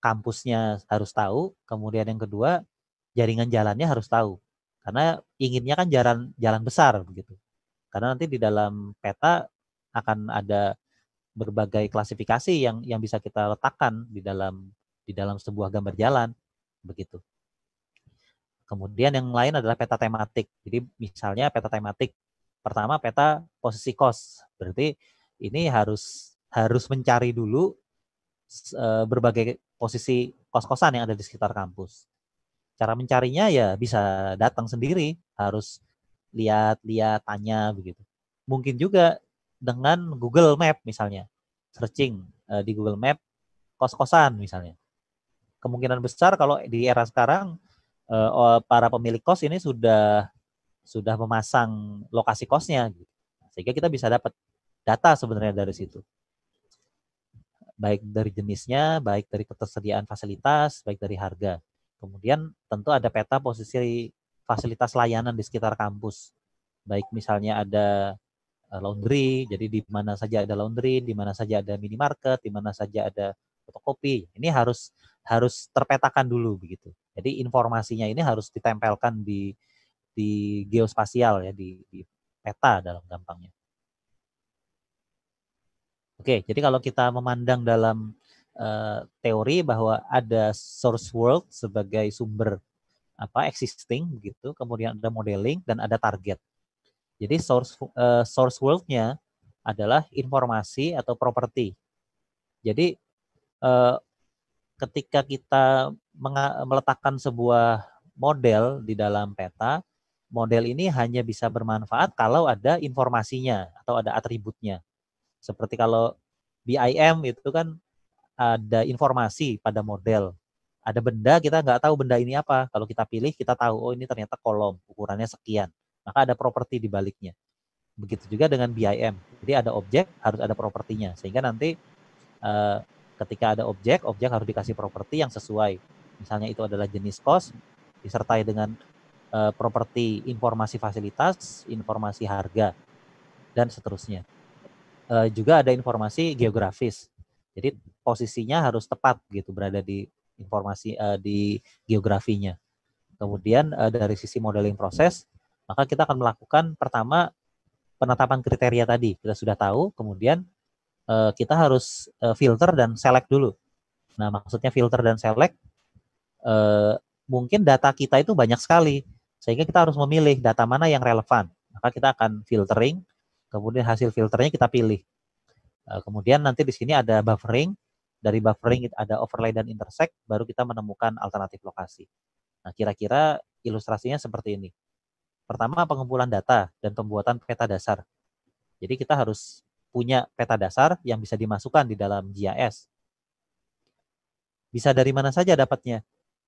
Speaker 1: kampusnya harus tahu, kemudian yang kedua jaringan jalannya harus tahu. Karena inginnya kan jalan jalan besar begitu. Karena nanti di dalam peta akan ada berbagai klasifikasi yang yang bisa kita letakkan di dalam di dalam sebuah gambar jalan begitu. Kemudian yang lain adalah peta tematik. Jadi misalnya peta tematik pertama peta posisi kos. Berarti ini harus harus mencari dulu e, berbagai posisi kos-kosan yang ada di sekitar kampus. Cara mencarinya ya bisa datang sendiri, harus lihat-lihat tanya begitu. Mungkin juga dengan Google Map misalnya, searching uh, di Google Map kos-kosan misalnya. Kemungkinan besar kalau di era sekarang uh, para pemilik kos ini sudah sudah memasang lokasi kosnya, gitu. sehingga kita bisa dapat data sebenarnya dari situ baik dari jenisnya, baik dari ketersediaan fasilitas, baik dari harga. Kemudian tentu ada peta posisi fasilitas layanan di sekitar kampus. Baik misalnya ada Eh, laundry, jadi di mana saja ada laundry, di mana saja ada minimarket, di mana saja ada fotokopi. Ini harus harus terpetakan dulu begitu. Jadi informasinya ini harus ditempelkan di di geospasial ya di, di peta dalam gampangnya. Oke, jadi kalau kita memandang dalam uh, teori bahwa ada source world sebagai sumber apa existing gitu, kemudian ada modeling dan ada target. Jadi source uh, source worldnya adalah informasi atau properti. Jadi uh, ketika kita meletakkan sebuah model di dalam peta, model ini hanya bisa bermanfaat kalau ada informasinya atau ada atributnya. Seperti kalau BIM itu kan ada informasi pada model. Ada benda kita nggak tahu benda ini apa. Kalau kita pilih kita tahu oh ini ternyata kolom ukurannya sekian maka ada properti di baliknya. Begitu juga dengan BIM. Jadi ada objek, harus ada propertinya. Sehingga nanti uh, ketika ada objek, objek harus dikasih properti yang sesuai. Misalnya itu adalah jenis kos, disertai dengan uh, properti informasi fasilitas, informasi harga, dan seterusnya. Uh, juga ada informasi geografis. Jadi posisinya harus tepat gitu, berada di informasi uh, di geografinya. Kemudian uh, dari sisi modeling proses, maka kita akan melakukan pertama penetapan kriteria tadi. Kita sudah tahu, kemudian uh, kita harus uh, filter dan select dulu. Nah, maksudnya filter dan select uh, mungkin data kita itu banyak sekali sehingga kita harus memilih data mana yang relevan. Maka kita akan filtering, kemudian hasil filternya kita pilih. Kemudian nanti di sini ada buffering, dari buffering ada overlay dan intersect, baru kita menemukan alternatif lokasi. Nah, kira-kira ilustrasinya seperti ini. Pertama, pengumpulan data dan pembuatan peta dasar. Jadi kita harus punya peta dasar yang bisa dimasukkan di dalam GIS. Bisa dari mana saja dapatnya.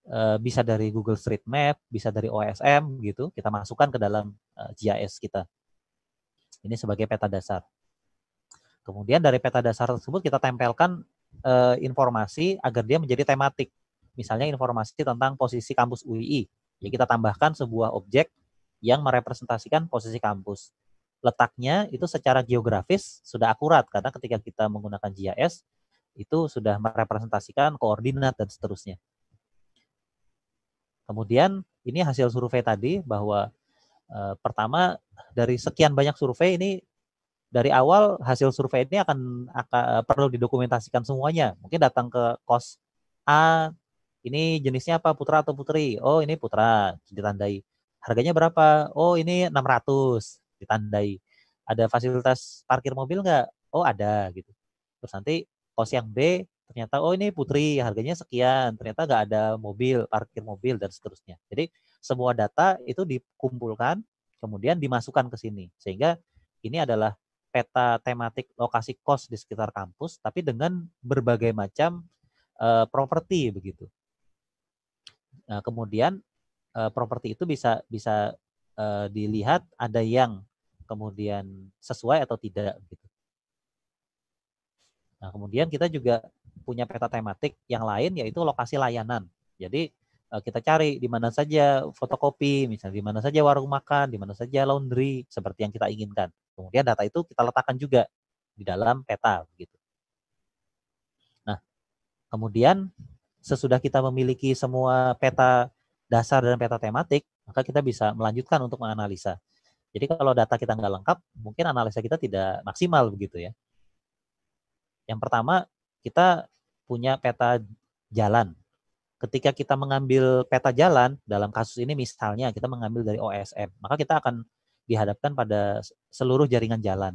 Speaker 1: E, bisa dari Google Street Map, bisa dari OSM gitu, kita masukkan ke dalam e, GIS kita. Ini sebagai peta dasar. Kemudian dari peta dasar tersebut kita tempelkan e, informasi agar dia menjadi tematik. Misalnya informasi tentang posisi kampus UII. Ya kita tambahkan sebuah objek yang merepresentasikan posisi kampus. Letaknya itu secara geografis sudah akurat karena ketika kita menggunakan GIS itu sudah merepresentasikan koordinat dan seterusnya. Kemudian ini hasil survei tadi bahwa e, pertama dari sekian banyak survei ini dari awal hasil survei ini akan, akan perlu didokumentasikan semuanya. Mungkin datang ke kos A, ini jenisnya apa putra atau putri? Oh ini putra ditandai harganya berapa? Oh, ini 600 ditandai. Ada fasilitas parkir mobil nggak? Oh, ada gitu. Terus nanti kos yang B ternyata oh ini putri harganya sekian ternyata nggak ada mobil parkir mobil dan seterusnya jadi semua data itu dikumpulkan kemudian dimasukkan ke sini sehingga ini adalah peta tematik lokasi kos di sekitar kampus tapi dengan berbagai macam uh, properti begitu nah, kemudian uh, properti itu bisa bisa uh, dilihat ada yang kemudian sesuai atau tidak gitu. Nah, kemudian kita juga punya peta tematik yang lain yaitu lokasi layanan. Jadi uh, kita cari di mana saja fotokopi, misalnya di mana saja warung makan, di mana saja laundry seperti yang kita inginkan. Kemudian data itu kita letakkan juga di dalam peta gitu. Nah, kemudian sesudah kita memiliki semua peta dasar dan peta tematik, maka kita bisa melanjutkan untuk menganalisa. Jadi kalau data kita nggak lengkap, mungkin analisa kita tidak maksimal begitu ya. Yang pertama, kita punya peta jalan. Ketika kita mengambil peta jalan, dalam kasus ini misalnya kita mengambil dari OSM, maka kita akan dihadapkan pada seluruh jaringan jalan.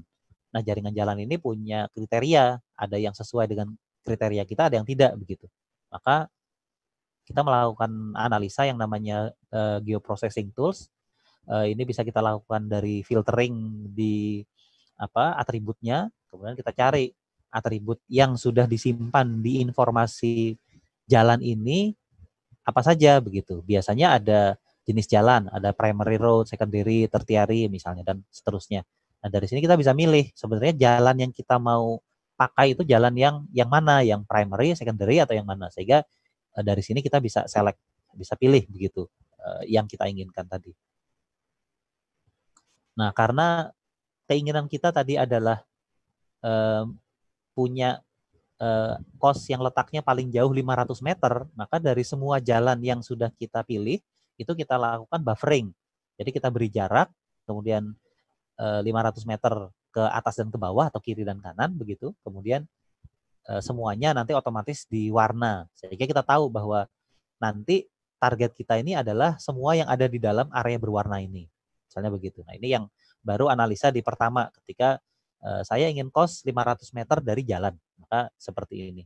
Speaker 1: Nah, jaringan jalan ini punya kriteria, ada yang sesuai dengan kriteria kita, ada yang tidak begitu. Maka kita melakukan analisa yang namanya uh, geoprocessing tools. Uh, ini bisa kita lakukan dari filtering di apa atributnya, kemudian kita cari atribut yang sudah disimpan di informasi jalan ini apa saja begitu. Biasanya ada jenis jalan, ada primary road, secondary, tertiary misalnya dan seterusnya. Nah, dari sini kita bisa milih sebenarnya jalan yang kita mau pakai itu jalan yang yang mana, yang primary, secondary atau yang mana sehingga Eh, dari sini kita bisa select, bisa pilih begitu eh, yang kita inginkan tadi. Nah, karena keinginan kita tadi adalah eh, punya kos yang letaknya paling jauh 500 meter, maka dari semua jalan yang sudah kita pilih, itu kita lakukan buffering. Jadi kita beri jarak, kemudian 500 meter ke atas dan ke bawah atau kiri dan kanan begitu. Kemudian Eh, semuanya nanti otomatis diwarna Sehingga kita tahu bahwa nanti target kita ini adalah semua yang ada di dalam area berwarna ini. Misalnya begitu. Nah, ini yang baru analisa di pertama ketika eh, saya ingin kos 500 meter dari jalan. Maka seperti ini.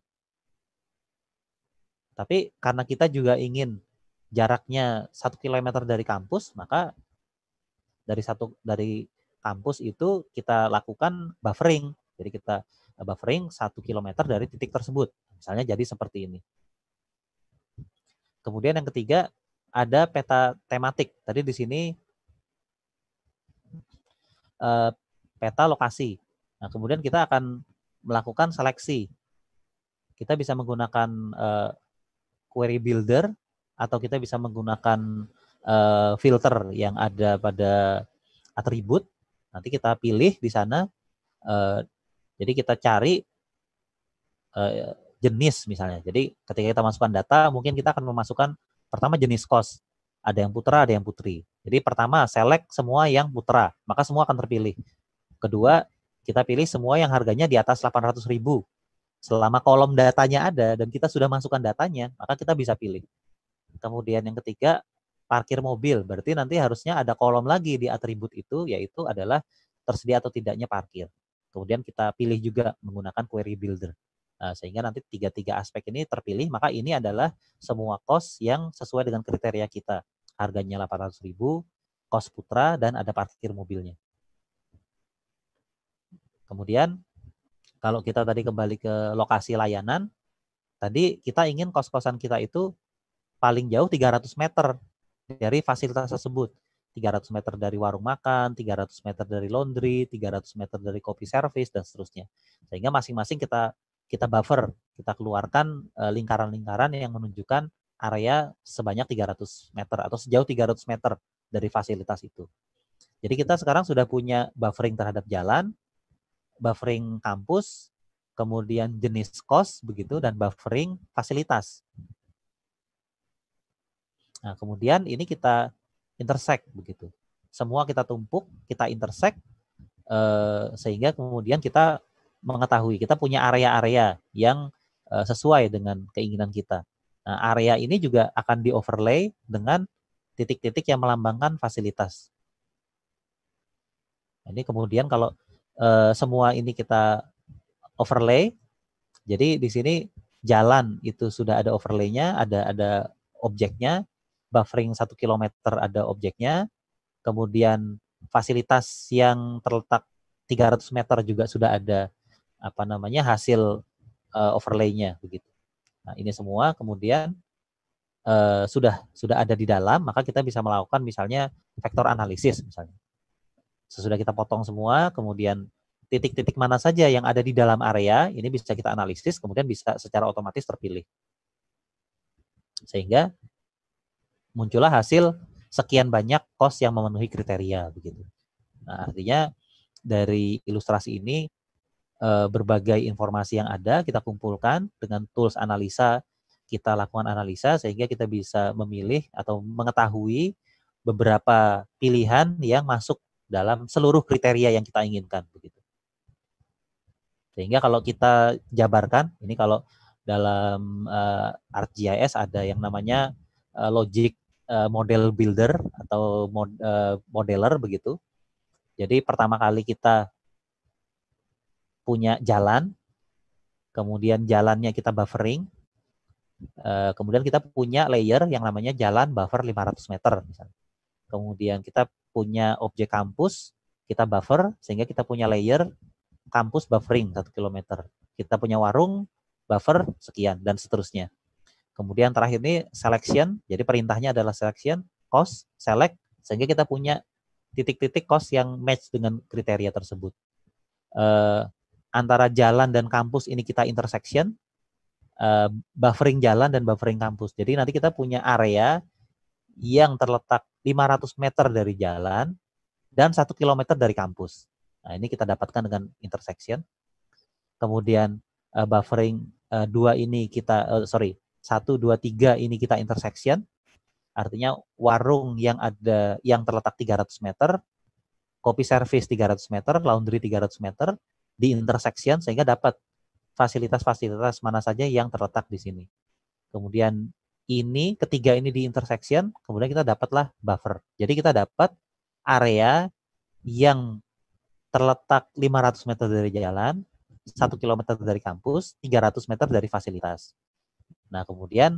Speaker 1: Tapi karena kita juga ingin jaraknya satu kilometer dari kampus, maka dari satu dari kampus itu kita lakukan buffering. Jadi kita Eh, buffering 1 km dari titik tersebut. Misalnya jadi seperti ini. Kemudian yang ketiga ada peta tematik. Tadi di sini eh, peta lokasi. Nah, kemudian kita akan melakukan seleksi. Kita bisa menggunakan eh, query builder atau kita bisa menggunakan filter yang ada pada atribut. Nanti kita pilih di sana jadi kita cari uh, jenis misalnya. Jadi ketika kita masukkan data, mungkin kita akan memasukkan pertama jenis kos. Ada yang putra, ada yang putri. Jadi pertama select semua yang putra, maka semua akan terpilih. Kedua, kita pilih semua yang harganya di atas 800 ribu. Selama kolom datanya ada dan kita sudah masukkan datanya, maka kita bisa pilih. Kemudian yang ketiga, parkir mobil. Berarti nanti harusnya ada kolom lagi di atribut itu, yaitu adalah tersedia atau tidaknya parkir. Kemudian kita pilih juga menggunakan query builder. Nah, sehingga nanti tiga-tiga aspek ini terpilih, maka ini adalah semua cost yang sesuai dengan kriteria kita. Harganya 800.000, kos putra dan ada parkir mobilnya. Kemudian kalau kita tadi kembali ke lokasi layanan, tadi kita ingin kos-kosan kita itu paling jauh 300 meter dari fasilitas tersebut. 300 meter dari warung makan, 300 meter dari laundry, 300 meter dari kopi service dan seterusnya. Sehingga masing-masing kita kita buffer, kita keluarkan eh, lingkaran-lingkaran yang menunjukkan area sebanyak 300 meter atau sejauh 300 meter dari fasilitas itu. Jadi kita sekarang sudah punya buffering terhadap jalan, buffering kampus, kemudian jenis kos begitu dan buffering fasilitas. Nah, kemudian ini kita intersect begitu. Semua kita tumpuk, kita intersect eh, sehingga kemudian kita mengetahui kita punya area-area yang eh, sesuai dengan keinginan kita. Nah, area ini juga akan di overlay dengan titik-titik yang melambangkan fasilitas. Nah, ini kemudian kalau eh, semua ini kita overlay, jadi di sini jalan itu sudah ada overlaynya, ada ada objeknya, buffering satu kilometer ada objeknya, kemudian fasilitas yang terletak 300 meter juga sudah ada apa namanya hasil uh, overlaynya begitu. Nah ini semua kemudian uh, sudah sudah ada di dalam maka kita bisa melakukan misalnya vektor analisis misalnya. Sesudah kita potong semua kemudian titik-titik mana saja yang ada di dalam area ini bisa kita analisis kemudian bisa secara otomatis terpilih. Sehingga muncullah hasil sekian banyak kos yang memenuhi kriteria begitu. Nah, artinya dari ilustrasi ini eh, berbagai informasi yang ada kita kumpulkan dengan tools analisa kita lakukan analisa sehingga kita bisa memilih atau mengetahui beberapa pilihan yang masuk dalam seluruh kriteria yang kita inginkan begitu. Sehingga kalau kita jabarkan ini kalau dalam eh, ArcGIS ada yang namanya eh, logic uh, model builder atau mod, uh, modeler begitu. Jadi pertama kali kita punya jalan, kemudian jalannya kita buffering, uh, kemudian kita punya layer yang namanya jalan buffer 500 meter misalnya. Kemudian kita punya objek kampus, kita buffer sehingga kita punya layer kampus buffering 1 kilometer. Kita punya warung buffer sekian dan seterusnya. Kemudian terakhir ini selection, jadi perintahnya adalah selection, cost, select, sehingga kita punya titik-titik cost yang match dengan kriteria tersebut. Uh, antara jalan dan kampus ini kita intersection, uh, buffering jalan dan buffering kampus. Jadi nanti kita punya area yang terletak 500 meter dari jalan dan 1 km dari kampus. Nah ini kita dapatkan dengan intersection. Kemudian uh, buffering uh, dua ini kita uh, sorry 1, 2, 3 ini kita intersection, artinya warung yang ada yang terletak 300 meter, kopi service 300 meter, laundry 300 meter, di intersection sehingga dapat fasilitas-fasilitas mana saja yang terletak di sini. Kemudian ini ketiga ini di intersection, kemudian kita dapatlah buffer. Jadi kita dapat area yang terletak 500 meter dari jalan, 1 km dari kampus, 300 meter dari fasilitas. Nah, kemudian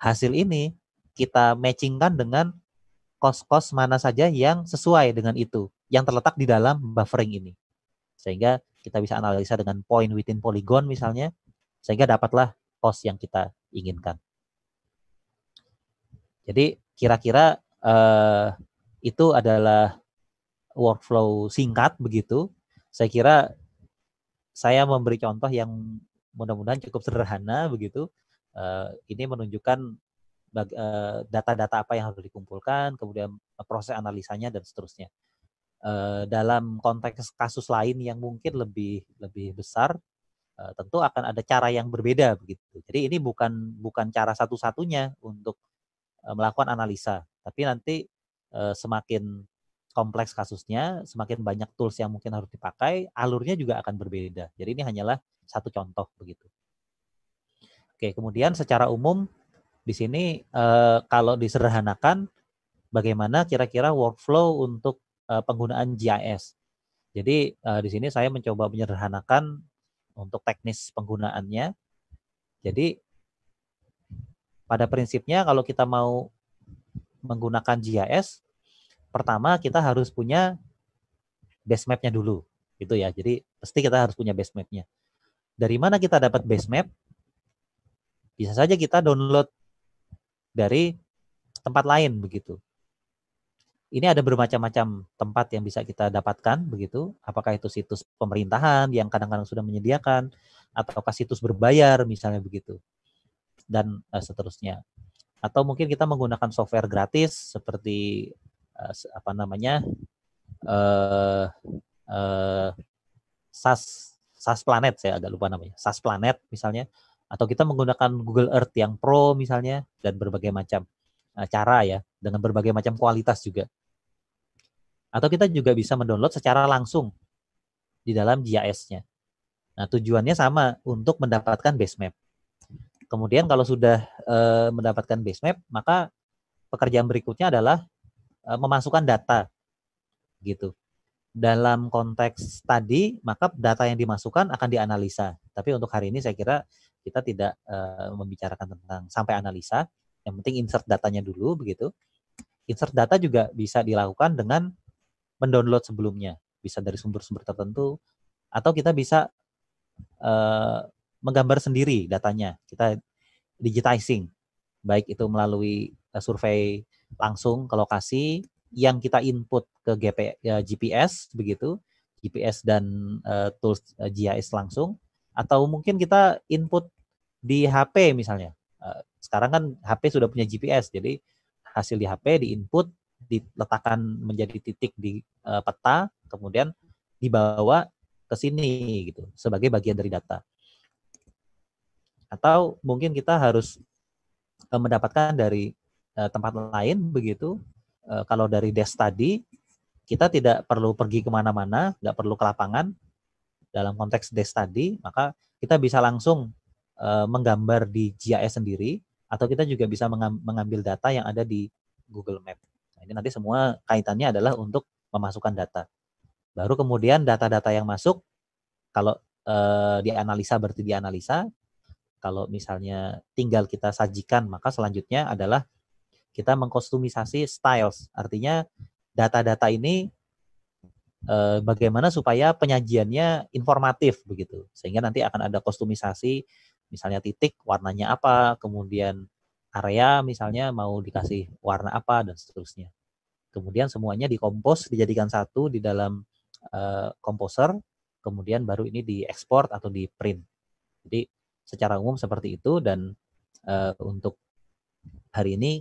Speaker 1: hasil ini kita matchingkan dengan kos-kos mana saja yang sesuai dengan itu, yang terletak di dalam buffering ini. Sehingga kita bisa analisa dengan point within polygon misalnya, sehingga dapatlah kos yang kita inginkan. Jadi kira-kira eh, itu adalah workflow singkat begitu. Saya kira saya memberi contoh yang mudah-mudahan cukup sederhana begitu Eh, ini menunjukkan eh, data-data apa yang harus dikumpulkan, kemudian eh, proses analisanya dan seterusnya. dalam konteks kasus lain yang mungkin lebih lebih besar, tentu akan ada cara yang berbeda begitu. Jadi ini bukan bukan cara satu-satunya untuk melakukan analisa, tapi nanti semakin kompleks kasusnya, semakin banyak tools yang mungkin harus dipakai, alurnya juga akan berbeda. Jadi ini hanyalah satu contoh begitu. Oke, kemudian secara umum di sini eh, kalau disederhanakan bagaimana kira-kira workflow untuk eh, penggunaan GIS. Jadi eh, di sini saya mencoba menyederhanakan untuk teknis penggunaannya. Jadi pada prinsipnya kalau kita mau menggunakan GIS, pertama kita harus punya base mapnya dulu, gitu ya. Jadi pasti kita harus punya base mapnya. Dari mana kita dapat base map? bisa saja kita download dari tempat lain begitu. Ini ada bermacam-macam tempat yang bisa kita dapatkan begitu. Apakah itu situs pemerintahan yang kadang-kadang sudah menyediakan ataukah situs berbayar misalnya begitu. Dan uh, seterusnya. Atau mungkin kita menggunakan software gratis seperti uh, apa namanya? eh uh, uh, eh, SAS SAS Planet saya agak lupa namanya. SAS Planet misalnya atau kita menggunakan Google Earth yang Pro misalnya dan berbagai macam eh, cara ya dengan berbagai macam kualitas juga. Atau kita juga bisa mendownload secara langsung di dalam GIS-nya. Nah, tujuannya sama untuk mendapatkan base map. Kemudian kalau sudah e, mendapatkan base map, maka pekerjaan berikutnya adalah e, memasukkan data gitu dalam konteks tadi maka data yang dimasukkan akan dianalisa. Tapi untuk hari ini saya kira kita tidak uh, membicarakan tentang sampai analisa. Yang penting insert datanya dulu begitu. Insert data juga bisa dilakukan dengan mendownload sebelumnya, bisa dari sumber-sumber tertentu atau kita bisa uh, menggambar sendiri datanya. Kita digitizing baik itu melalui eh, survei langsung ke lokasi yang kita input ke GPS eh, begitu, GPS dan uh, tools eh, GIS langsung, atau mungkin kita input di HP misalnya. Uh, sekarang kan HP sudah punya GPS, jadi hasil di HP di input, diletakkan menjadi titik di uh, peta, kemudian dibawa ke sini gitu sebagai bagian dari data. Atau mungkin kita harus uh, mendapatkan dari tempat lain begitu Eh, kalau dari desk tadi kita tidak perlu pergi kemana-mana, nggak perlu ke lapangan dalam konteks desk tadi, maka kita bisa langsung eh, menggambar di GIS sendiri atau kita juga bisa mengambil data yang ada di Google Map. Nah, ini nanti semua kaitannya adalah untuk memasukkan data. Baru kemudian data-data yang masuk kalau eh, dianalisa berarti dianalisa. Kalau misalnya tinggal kita sajikan, maka selanjutnya adalah kita mengkostumisasi styles. Artinya data-data ini eh, bagaimana supaya penyajiannya informatif begitu. Sehingga nanti akan ada kostumisasi misalnya titik warnanya apa, kemudian area misalnya mau dikasih warna apa dan seterusnya. Kemudian semuanya dikompos dijadikan satu di dalam eh, komposer, eh, kemudian baru ini diekspor atau di print. Jadi secara umum seperti itu dan uh, untuk hari ini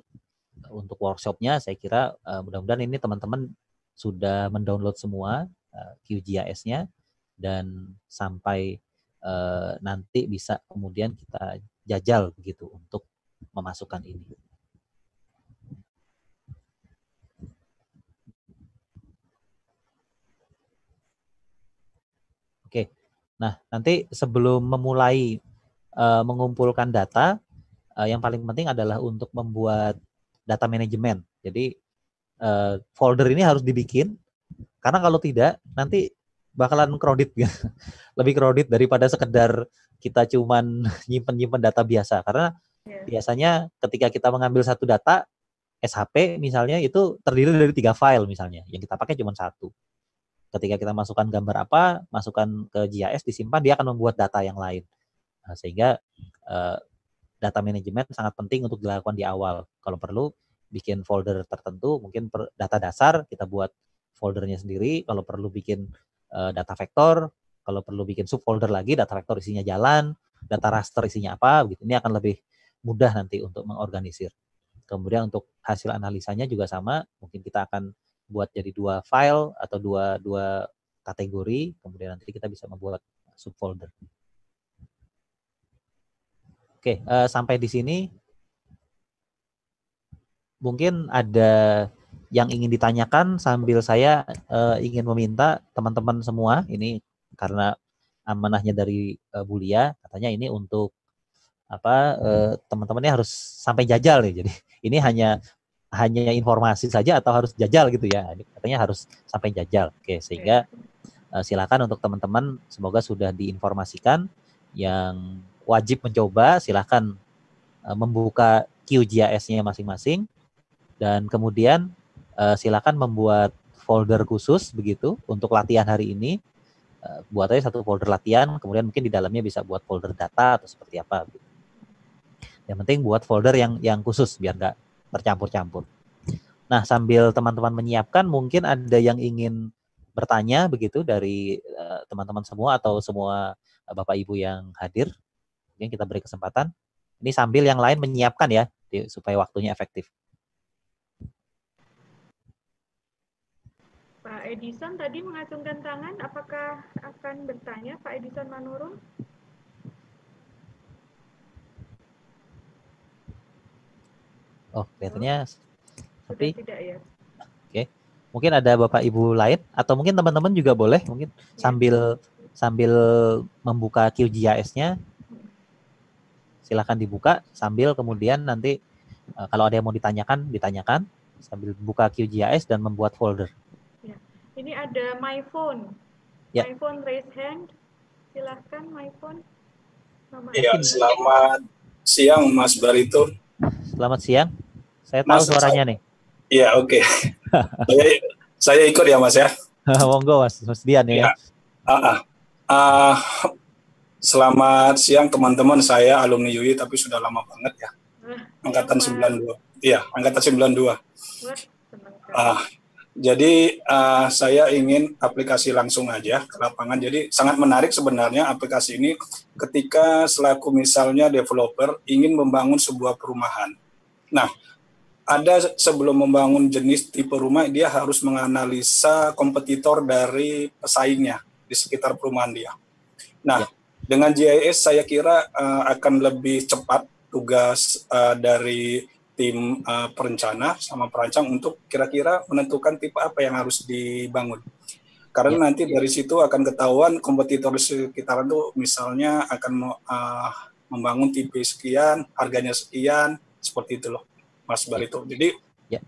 Speaker 1: untuk workshopnya saya kira uh, mudah-mudahan ini teman-teman sudah mendownload semua uh, eh, QGIS-nya dan sampai uh, nanti bisa kemudian kita jajal begitu untuk memasukkan ini. Oke, nah nanti sebelum memulai uh, mengumpulkan data, uh, yang paling penting adalah untuk membuat data manajemen. Jadi uh, folder ini harus dibikin karena kalau tidak nanti bakalan kredit gitu. ya. Lebih kredit daripada sekedar kita cuman nyimpen-nyimpen data biasa karena yeah. biasanya ketika kita mengambil satu data SHP misalnya itu terdiri dari tiga file misalnya yang kita pakai cuma satu. Ketika kita masukkan gambar apa, masukkan ke GIS disimpan dia akan membuat data yang lain. Nah, sehingga uh, data manajemen sangat penting untuk dilakukan di awal. Kalau perlu bikin folder tertentu, mungkin data dasar kita buat foldernya sendiri. Kalau perlu bikin uh, data vektor, kalau perlu bikin subfolder lagi, data vektor isinya jalan, data raster isinya apa, begitu. Ini akan lebih mudah nanti untuk mengorganisir. Kemudian untuk hasil analisanya juga sama, mungkin kita akan buat jadi dua file atau dua dua kategori, kemudian nanti kita bisa membuat subfolder. Oke, uh, sampai di sini mungkin ada yang ingin ditanyakan sambil saya uh, ingin meminta teman-teman semua ini karena amanahnya dari uh, eh, Bulia katanya ini untuk apa uh, teman-temannya harus sampai jajal nih jadi ini hanya hanya informasi saja atau harus jajal gitu ya katanya harus sampai jajal oke sehingga uh, silakan untuk teman-teman semoga sudah diinformasikan yang wajib mencoba, silahkan uh, membuka QGIS-nya masing-masing dan kemudian uh, eh, silakan membuat folder khusus begitu untuk latihan hari ini. Uh, buat aja satu folder latihan, kemudian mungkin di dalamnya bisa buat folder data atau seperti apa. Gitu. Yang penting buat folder yang yang khusus biar nggak tercampur-campur. Nah, sambil teman-teman menyiapkan, mungkin ada yang ingin bertanya begitu dari teman-teman uh, semua atau semua uh, Bapak Ibu yang hadir. Mungkin kita beri kesempatan. Ini sambil yang lain menyiapkan ya, supaya waktunya
Speaker 3: efektif.
Speaker 2: Pak Edison tadi mengacungkan tangan, apakah akan bertanya Pak Edison Manurung?
Speaker 1: Oh, kelihatannya oh, tapi tidak ya. Oke. Mungkin ada Bapak Ibu lain atau mungkin teman-teman juga boleh mungkin iya. sambil sambil membuka QGIS-nya silahkan dibuka sambil kemudian nanti uh, kalau ada yang mau ditanyakan ditanyakan sambil buka QGIS dan membuat folder.
Speaker 2: Ya. Ini ada my phone. Ya. My phone raise hand. Silahkan my phone.
Speaker 4: ya, selamat siang Mas Barito.
Speaker 1: Selamat siang. Saya tahu Mas, suaranya saya, nih.
Speaker 4: Iya, oke. Okay. saya, saya ikut ya Mas ya.
Speaker 1: Monggo Mas, Mas Dian ya. ya.
Speaker 4: Uh, uh, uh, Selamat siang teman-teman, saya alumni UI tapi sudah lama banget ya. Angkatan 92. Iya, angkatan 92. Ah, jadi uh, saya ingin aplikasi langsung aja ke lapangan. Jadi sangat menarik sebenarnya aplikasi ini ketika selaku misalnya developer ingin membangun sebuah perumahan. Nah, ada sebelum membangun jenis tipe rumah dia harus menganalisa kompetitor dari pesaingnya di sekitar perumahan dia. Nah, ya. Dengan GIS saya kira uh, akan lebih cepat tugas uh, dari tim uh, perencana sama perancang untuk kira-kira menentukan tipe apa yang harus dibangun. Karena ya. nanti dari situ akan ketahuan kompetitor sekitaran itu misalnya akan uh, membangun tipe sekian, harganya sekian, seperti itu loh, Mas ya. Barito. Jadi ya.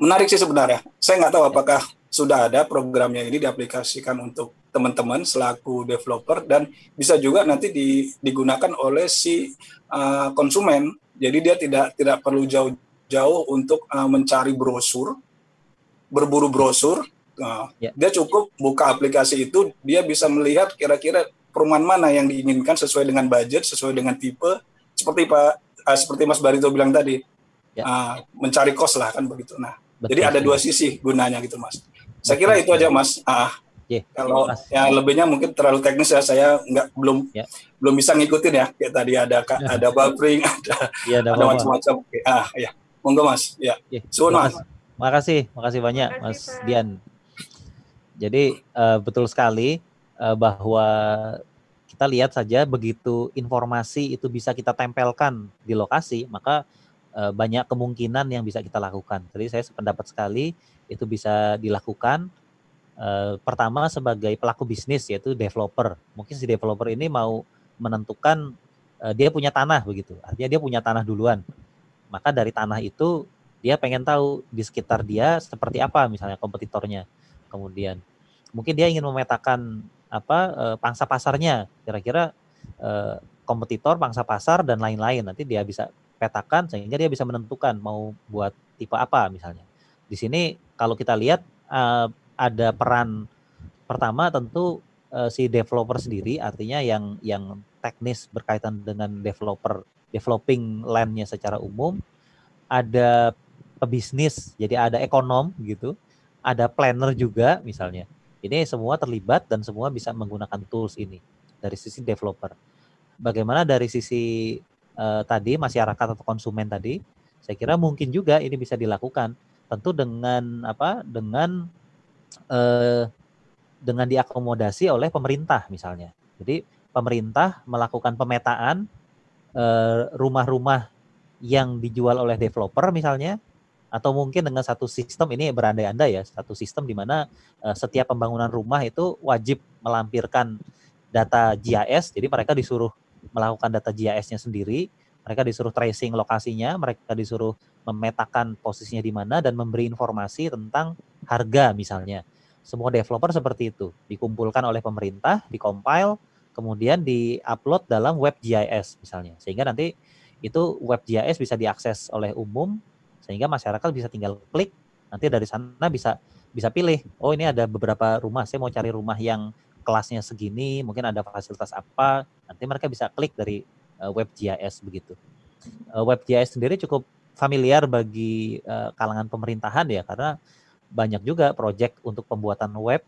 Speaker 4: menarik sih sebenarnya. Saya nggak tahu ya. apakah sudah ada programnya ini diaplikasikan untuk teman-teman selaku developer dan bisa juga nanti di, digunakan oleh si uh, konsumen. Jadi dia tidak tidak perlu jauh-jauh untuk uh, mencari brosur, berburu brosur. Uh, nah, yeah. Dia cukup buka aplikasi itu, dia bisa melihat kira-kira perumahan mana yang diinginkan sesuai dengan budget, sesuai dengan tipe. Seperti Pak, uh, seperti Mas Barito bilang tadi, ya. uh, mencari kos lah kan begitu. Nah, Betul. jadi ada dua sisi gunanya gitu mas. Saya kira itu aja mas. Ah. Okay. Iya. Kalau Mas. ya lebihnya mungkin terlalu teknis ya saya nggak belum yeah. belum bisa ngikutin ya kayak tadi ada ya. ada buffering ada
Speaker 1: yeah, ada, ada macam-macam
Speaker 4: ah ya monggo Mas ya yeah. Suun, mas.
Speaker 1: Makasih makasih banyak Mas Dian. Jadi uh, betul sekali uh, bahwa kita lihat saja begitu informasi itu bisa kita tempelkan di lokasi maka uh, banyak kemungkinan yang bisa kita lakukan. Jadi saya sependapat sekali itu bisa dilakukan Eh, pertama sebagai pelaku bisnis yaitu developer. Mungkin si developer ini mau menentukan uh, dia punya tanah begitu. Artinya dia punya tanah duluan. Maka dari tanah itu dia pengen tahu di sekitar dia seperti apa misalnya kompetitornya. Kemudian mungkin dia ingin memetakan apa uh, pangsa pasarnya kira-kira kompetitor, pangsa pasar dan lain-lain. Nanti dia bisa petakan sehingga dia bisa menentukan mau buat tipe apa misalnya. Di sini kalau kita lihat ada peran pertama tentu uh, si developer sendiri artinya yang yang teknis berkaitan dengan developer developing landnya secara umum ada pebisnis jadi ada ekonom gitu ada planner juga misalnya ini semua terlibat dan semua bisa menggunakan tools ini dari sisi developer bagaimana dari sisi uh, tadi masyarakat atau konsumen tadi saya kira mungkin juga ini bisa dilakukan tentu dengan apa dengan Eh, dengan diakomodasi oleh pemerintah misalnya. Jadi pemerintah melakukan pemetaan eh, rumah-rumah yang dijual oleh developer misalnya atau mungkin dengan satu sistem ini berandai-andai ya satu sistem di mana uh, setiap pembangunan rumah itu wajib melampirkan data GIS jadi mereka disuruh melakukan data GIS-nya sendiri mereka disuruh tracing lokasinya mereka disuruh memetakan posisinya di mana dan memberi informasi tentang harga misalnya. Semua developer seperti itu, dikumpulkan oleh pemerintah, dikompile, kemudian diupload dalam web GIS misalnya. Sehingga nanti itu web GIS bisa diakses oleh umum sehingga masyarakat bisa tinggal klik nanti dari sana bisa bisa pilih, oh ini ada beberapa rumah, saya mau cari rumah yang kelasnya segini, mungkin ada fasilitas apa, nanti mereka bisa klik dari eh, web GIS begitu. Eh, web GIS sendiri cukup familiar bagi eh, kalangan pemerintahan ya, karena banyak juga proyek untuk pembuatan web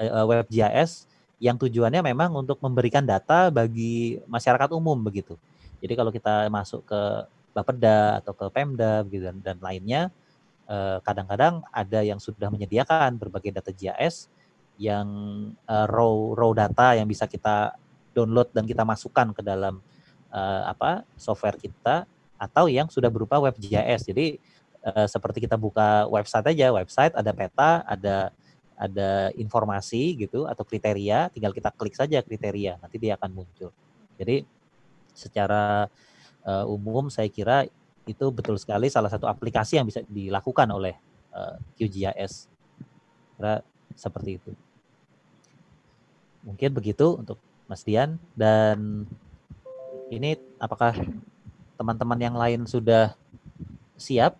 Speaker 1: eh, eh, web GIS yang tujuannya memang untuk memberikan data bagi masyarakat umum begitu. Jadi kalau kita masuk ke Bapeda atau ke Pemda begitu dan, lainnya eh, kadang-kadang ada yang sudah menyediakan berbagai data GIS yang raw raw data yang bisa kita download dan kita masukkan ke dalam apa software kita atau yang sudah berupa web GIS. Jadi Eh, seperti kita buka website aja, website ada peta, ada ada informasi gitu atau kriteria, tinggal kita klik saja kriteria, nanti dia akan muncul. Jadi secara uh, umum saya kira itu betul sekali salah satu aplikasi yang bisa dilakukan oleh uh, eh, QGIS. Kira seperti itu. Mungkin begitu untuk Mas Dian dan ini apakah teman-teman yang lain sudah siap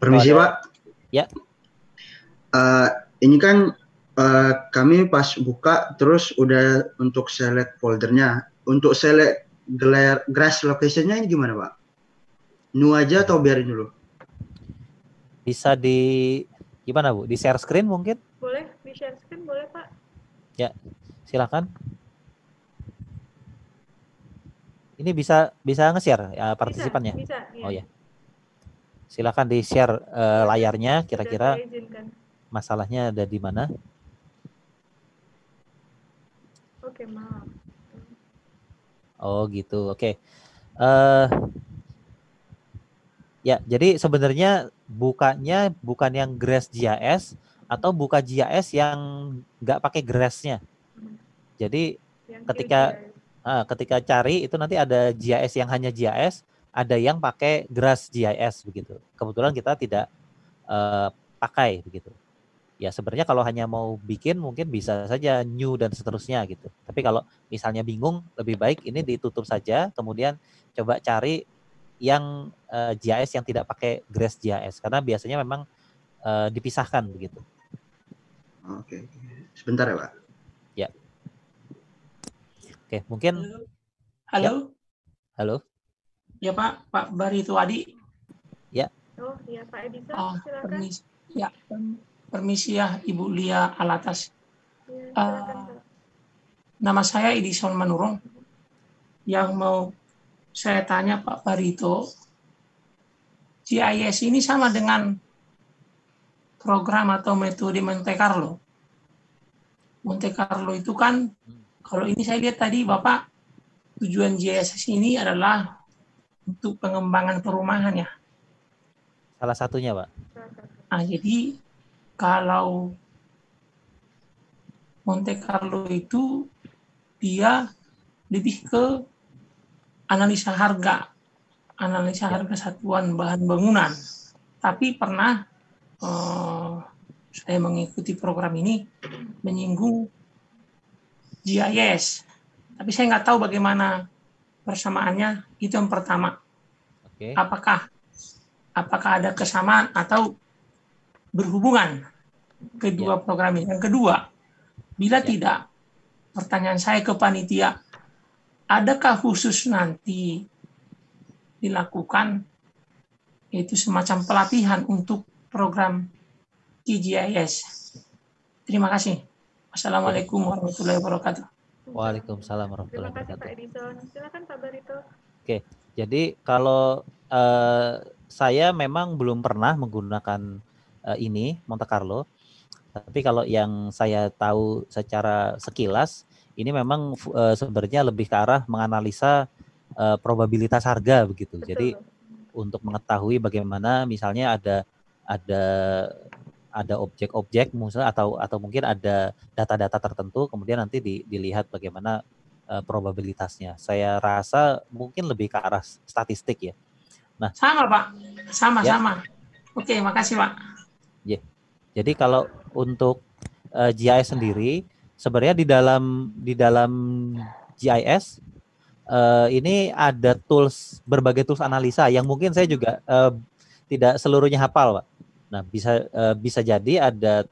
Speaker 1: Permisi Pak. Ya.
Speaker 4: Uh, ini kan uh, kami pas buka
Speaker 1: terus udah untuk select foldernya. Untuk select gelar grass locationnya ini gimana Pak? Nu aja atau biarin dulu? Bisa di gimana Bu? Di share screen mungkin?
Speaker 2: Boleh, di share screen boleh Pak.
Speaker 1: Ya, silakan. Ini bisa bisa nge-share ya, partisipannya? Bisa, bisa. iya. Oh ya. Silakan di-share uh, layarnya kira-kira masalahnya ada di mana.
Speaker 2: Oke, maaf.
Speaker 1: Oh, gitu. Oke. Okay. Uh, eh, ya, jadi sebenarnya bukannya bukan yang grass GIS atau buka GIS yang nggak pakai grassnya. Jadi ketika uh, ketika cari itu nanti ada GIS yang hanya hmm ada yang pakai grass GIS begitu. Kebetulan kita tidak uh, pakai begitu. Ya sebenarnya kalau hanya mau bikin mungkin bisa saja new dan seterusnya gitu. Tapi kalau misalnya bingung lebih baik ini ditutup saja kemudian coba cari yang uh, eh, GIS yang tidak pakai grass GIS karena biasanya memang uh, dipisahkan begitu. Oke. Sebentar ya, Pak. Ya. Oke, mungkin Halo. Ya. Halo.
Speaker 3: Ya Pak, Pak Bari itu Adi. Ya.
Speaker 2: Oh, iya, ah, ya Pak Edisa, oh, silakan. Permisi, ya,
Speaker 3: permisi ya Ibu Lia Alatas. Ya, uh, Nama saya Edison Manurung. Yang mau saya tanya Pak Barito, GIS ini sama dengan program atau metode Monte Carlo. Monte Carlo itu kan, kalau ini saya lihat tadi Bapak, tujuan GIS ini adalah untuk pengembangan perumahan ya.
Speaker 1: Salah satunya, Pak.
Speaker 3: Nah, jadi kalau Monte Carlo itu dia lebih ke analisa harga, analisa ya. harga satuan bahan bangunan. Tapi pernah eh, saya mengikuti program ini menyinggung GIS, tapi saya nggak tahu bagaimana persamaannya itu yang pertama. Okay. Apakah apakah ada kesamaan atau berhubungan kedua yeah. program ini? Yang kedua, bila yeah. tidak, pertanyaan saya ke panitia, adakah khusus nanti dilakukan itu semacam pelatihan untuk program KGIS? Terima kasih. Ya. Assalamualaikum warahmatullahi wabarakatuh.
Speaker 1: Waalaikumsalam warahmatullahi wabarakatuh. Terima
Speaker 2: kasih Pak Edison. Silakan Pak Barito.
Speaker 1: Oke, jadi kalau uh, saya memang belum pernah menggunakan uh, ini Monte Carlo, tapi kalau yang saya tahu secara sekilas ini memang uh, sebenarnya lebih ke arah menganalisa uh, probabilitas harga begitu. Betul. Jadi untuk mengetahui bagaimana misalnya ada ada ada objek-objek misalnya atau atau mungkin ada data-data tertentu kemudian nanti di, dilihat bagaimana uh, probabilitasnya. Saya rasa mungkin lebih ke arah statistik ya.
Speaker 3: Nah, sama Pak. Sama ya. sama. Oke, makasih Pak.
Speaker 1: Ya. Jadi kalau untuk uh, eh, GIS sendiri sebenarnya di dalam di dalam GIS uh, eh, ini ada tools berbagai tools analisa yang mungkin saya juga uh, tidak seluruhnya hafal, Pak Nah, bisa uh, bisa jadi ada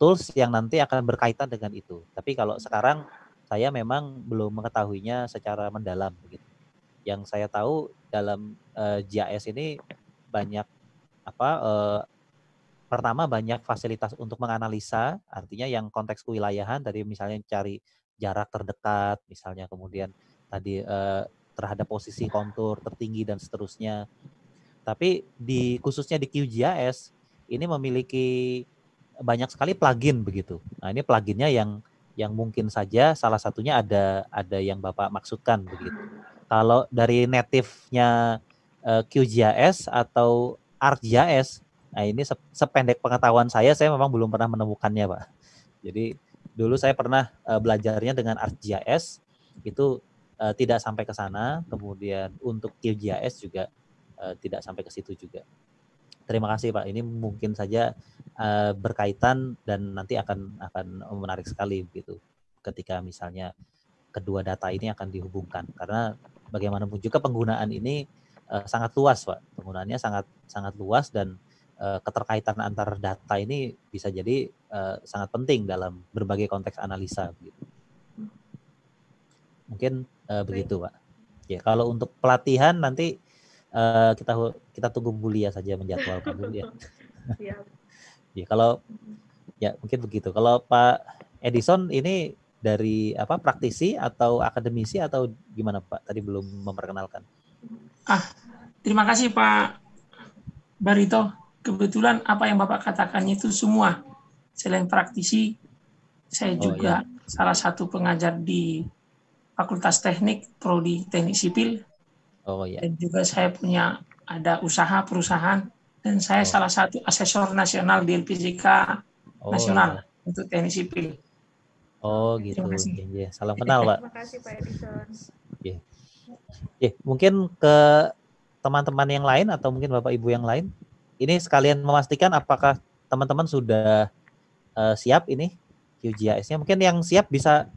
Speaker 1: tools yang nanti akan berkaitan dengan itu. Tapi kalau sekarang saya memang belum mengetahuinya secara mendalam gitu. Yang saya tahu dalam uh, eh, GIS ini banyak apa uh, pertama banyak fasilitas untuk menganalisa, artinya yang konteks kewilayahan tadi misalnya cari jarak terdekat, misalnya kemudian tadi uh, terhadap posisi kontur tertinggi dan seterusnya. Tapi di khususnya di QGIS ini memiliki banyak sekali plugin begitu. Nah, ini pluginnya yang yang mungkin saja salah satunya ada ada yang Bapak maksudkan begitu. Kalau dari native-nya uh, eh, QGIS atau ArcGIS, nah ini sependek pengetahuan saya saya memang belum pernah menemukannya, Pak. Jadi dulu saya pernah uh, belajarnya dengan ArcGIS itu uh, tidak sampai ke sana, kemudian untuk QGIS juga uh, tidak sampai ke situ juga. Terima kasih Pak. Ini mungkin saja uh, berkaitan dan nanti akan akan menarik sekali gitu ketika misalnya kedua data ini akan dihubungkan karena bagaimanapun juga penggunaan ini uh, sangat luas Pak. Penggunaannya sangat sangat luas dan uh, keterkaitan antar data ini bisa jadi uh, sangat penting dalam berbagai konteks analisa gitu. Mungkin uh, begitu Pak. Ya, kalau untuk pelatihan nanti Eh, kita kita tunggu Bulia saja menjadwalkan dulu ya. ya kalau ya mungkin begitu. Kalau Pak Edison ini dari apa praktisi atau akademisi atau gimana Pak? Tadi belum memperkenalkan.
Speaker 3: Ah, terima kasih Pak Barito. Kebetulan apa yang Bapak katakan itu semua selain praktisi saya oh, juga ya. salah satu pengajar di Fakultas Teknik Prodi Teknik Sipil Oh iya. Dan juga saya punya ada usaha perusahaan dan saya oh. salah satu asesor nasional di LPJK oh, Nasional untuk teknik sipil.
Speaker 1: Oh gitu. Ya, ya. Salam kenal, Pak. Terima
Speaker 2: kasih Pak Edison.
Speaker 1: Ya. ya, mungkin ke teman-teman yang lain atau mungkin Bapak Ibu yang lain. Ini sekalian memastikan apakah teman-teman sudah uh, siap ini QGIS-nya. Mungkin yang siap bisa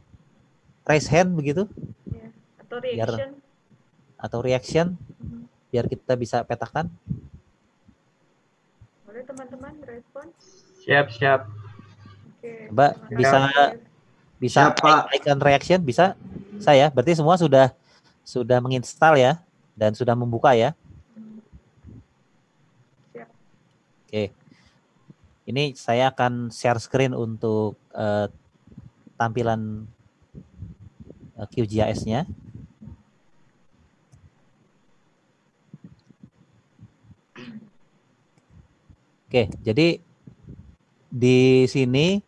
Speaker 1: raise hand begitu. Ya, atau reaction. Biar, atau reaction biar kita bisa petakan?
Speaker 2: Boleh teman-teman respon?
Speaker 1: Siap, siap. Oke. Mbak bisa bisa siap, icon reaction bisa? Saya berarti semua sudah sudah menginstal ya dan sudah membuka ya. Oke, Oke. Ini saya akan share screen untuk uh, tampilan eh, QGIS-nya. Oke, jadi di sini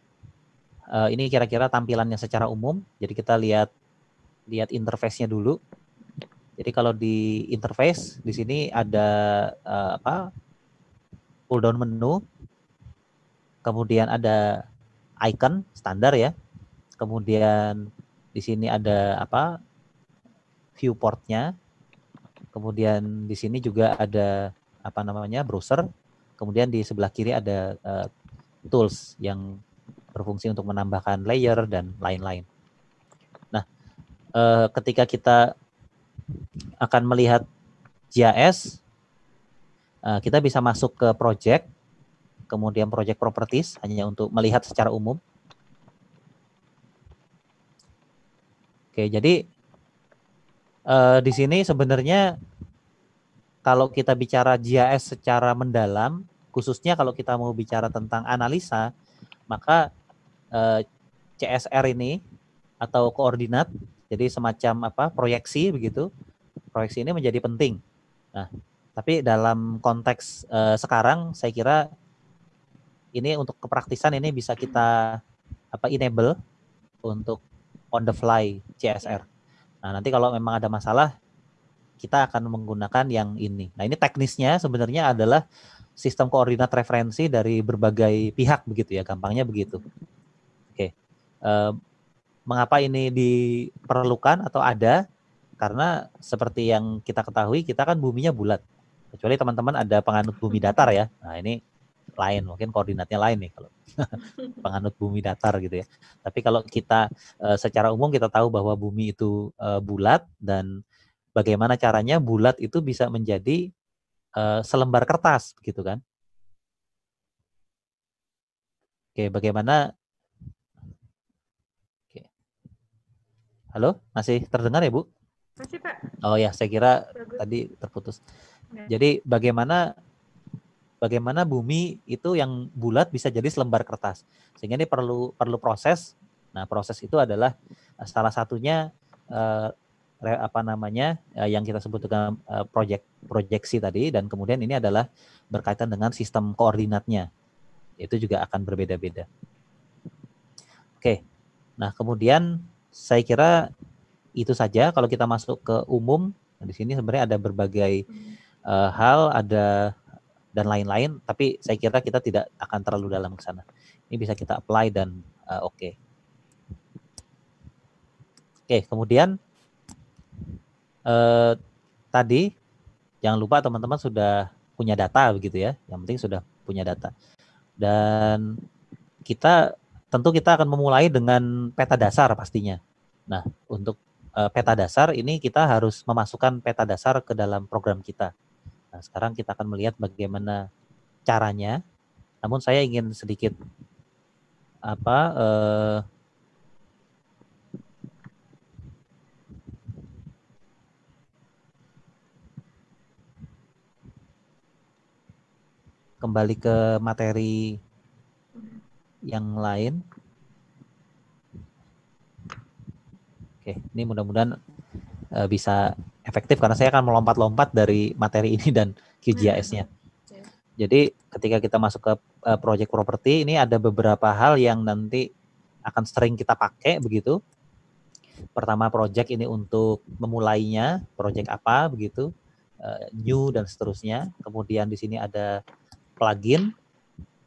Speaker 1: eh, ini kira-kira tampilannya secara umum. Jadi kita lihat lihat interface-nya dulu. Jadi kalau di interface di sini ada uh, apa? pull down menu. Kemudian ada icon standar ya. Kemudian di sini ada apa? viewport-nya. Kemudian di sini juga ada apa namanya? browser Kemudian di sebelah kiri ada uh, tools yang berfungsi untuk menambahkan layer dan lain-lain. Nah, uh, ketika kita akan melihat GIS, uh, eh, kita bisa masuk ke project, kemudian project properties hanya untuk melihat secara umum. Oke, jadi uh, di sini sebenarnya kalau kita bicara GIS secara mendalam, khususnya kalau kita mau bicara tentang analisa, maka eh, CSR ini atau koordinat, jadi semacam apa proyeksi begitu, proyeksi ini menjadi penting. Nah, tapi dalam konteks eh, sekarang, saya kira ini untuk kepraktisan ini bisa kita apa enable untuk on the fly CSR. Nah nanti kalau memang ada masalah kita akan menggunakan yang ini. Nah, ini teknisnya sebenarnya adalah sistem koordinat referensi dari berbagai pihak begitu ya, gampangnya begitu. Oke. Uh, mengapa ini diperlukan atau ada? Karena seperti yang kita ketahui, kita kan buminya bulat. Kecuali teman-teman ada penganut bumi datar ya. Nah, ini lain, mungkin koordinatnya lain nih kalau penganut bumi datar gitu ya. Tapi kalau kita eh, secara umum kita tahu bahwa bumi itu eh, bulat dan bagaimana caranya bulat itu bisa menjadi uh, selembar kertas gitu kan oke bagaimana oke. halo masih terdengar ya bu masih pak oh ya saya kira Bagus. tadi terputus ya. jadi bagaimana bagaimana bumi itu yang bulat bisa jadi selembar kertas. Sehingga ini perlu perlu proses. Nah, proses itu adalah eh, salah satunya eh, apa namanya eh, yang kita sebut dengan eh, project proyeksi tadi dan kemudian ini adalah berkaitan dengan sistem koordinatnya itu juga akan berbeda-beda. Oke, nah kemudian saya kira itu saja kalau kita masuk ke umum nah, di sini sebenarnya ada berbagai uh, hal ada dan lain-lain tapi saya kira kita tidak akan terlalu dalam ke sana. Ini bisa kita apply dan uh, oke. Okay. Oke, kemudian eh, tadi jangan lupa teman-teman sudah punya data begitu ya. Yang penting sudah punya data. Dan kita tentu kita akan memulai dengan peta dasar pastinya. Nah, untuk eh, peta dasar ini kita harus memasukkan peta dasar ke dalam program kita. Nah, sekarang kita akan melihat bagaimana caranya. Namun saya ingin sedikit apa eh, kembali ke materi yang lain. Oke, ini mudah-mudahan eh, bisa efektif karena saya akan melompat-lompat dari materi ini dan QGIS-nya. Jadi ketika kita masuk ke eh, project property ini ada beberapa hal yang nanti akan sering kita pakai begitu. Pertama project ini untuk memulainya, project apa begitu, eh, new dan seterusnya. Kemudian di sini ada plugin,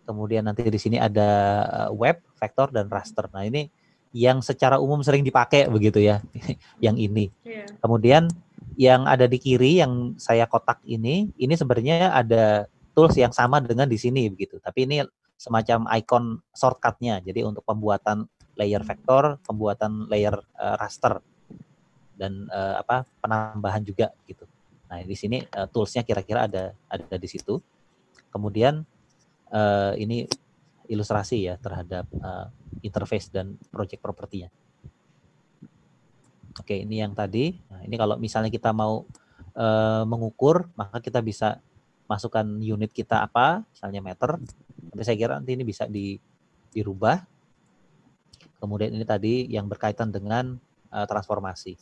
Speaker 1: kemudian nanti di sini ada eh, web, vektor dan raster. Nah ini yang secara umum sering dipakai begitu ya, yang ini. Yeah. Kemudian yang ada di kiri yang saya kotak ini, ini sebenarnya ada tools yang sama dengan di sini begitu. Tapi ini semacam icon shortcutnya. Jadi untuk pembuatan layer vektor, pembuatan layer uh, raster dan uh, apa penambahan juga gitu. Nah di sini uh, toolsnya kira-kira ada ada di situ. Kemudian uh, ini ilustrasi ya terhadap uh, interface dan project propertinya. Oke, ini yang tadi. Nah, ini kalau misalnya kita mau uh, mengukur, maka kita bisa masukkan unit kita apa, misalnya meter. Tapi saya kira nanti ini bisa di, dirubah. Kemudian ini tadi yang berkaitan dengan uh, transformasi.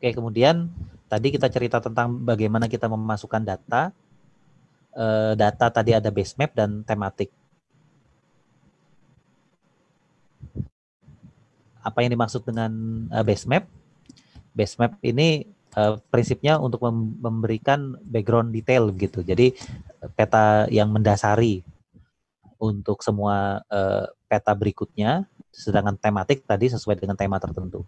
Speaker 1: Oke, kemudian Tadi kita cerita tentang bagaimana kita memasukkan data. uh, data tadi ada base map dan tematik. Apa yang dimaksud dengan uh, base map? Base map ini uh, prinsipnya untuk memberikan background detail gitu. Jadi peta yang mendasari untuk semua peta berikutnya, sedangkan tematik tadi sesuai dengan tema tertentu.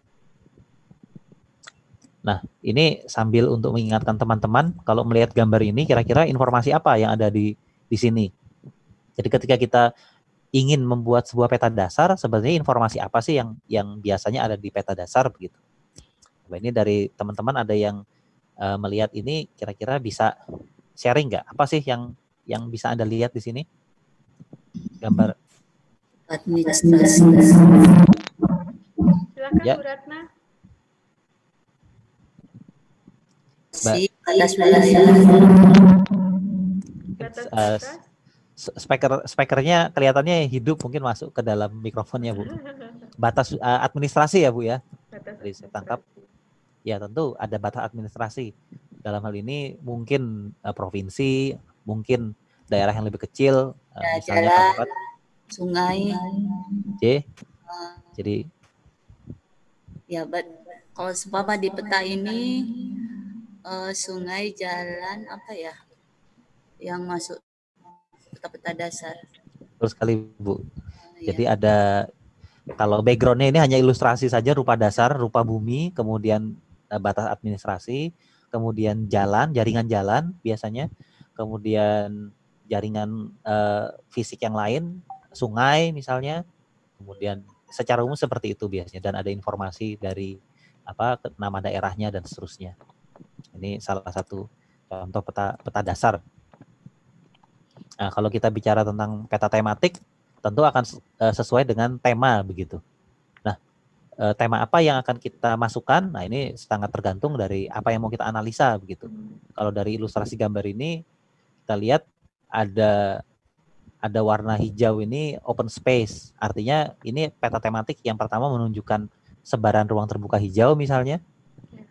Speaker 1: Nah, ini sambil untuk mengingatkan teman-teman kalau melihat gambar ini kira-kira informasi apa yang ada di di sini. Jadi ketika kita ingin membuat sebuah peta dasar, sebenarnya informasi apa sih yang yang biasanya ada di peta dasar begitu. Nah, ini dari teman-teman ada yang uh, melihat ini kira-kira bisa sharing nggak? Apa sih yang yang bisa Anda lihat di sini? Gambar
Speaker 2: Silakan ya. Bu Ratna.
Speaker 1: batas batas speaker speakernya kelihatannya hidup mungkin masuk ke dalam mikrofonnya bu batas uh, administrasi ya bu ya jadi saya tangkap ya tentu ada batas administrasi dalam hal ini mungkin uh, provinsi mungkin daerah yang lebih kecil uh, misalnya jalan, sungai J uh, jadi ya but,
Speaker 2: kalau sepapa di peta ini uh, sungai jalan apa ya yang masuk peta-peta dasar.
Speaker 1: Terus kali, Bu. Uh, Jadi ya. ada kalau backgroundnya ini hanya ilustrasi saja rupa dasar, rupa bumi, kemudian uh, batas administrasi, kemudian jalan, jaringan jalan biasanya, kemudian jaringan uh, fisik yang lain, sungai misalnya, kemudian secara umum seperti itu biasanya dan ada informasi dari apa nama daerahnya dan seterusnya. Ini salah satu contoh peta peta dasar. Nah, kalau kita bicara tentang peta tematik, tentu akan eh, sesuai dengan tema begitu. Nah, eh, tema apa yang akan kita masukkan? Nah, ini sangat tergantung dari apa yang mau kita analisa begitu. Kalau dari ilustrasi gambar ini kita lihat ada ada warna hijau ini open space. Artinya ini peta tematik yang pertama menunjukkan sebaran ruang terbuka hijau misalnya.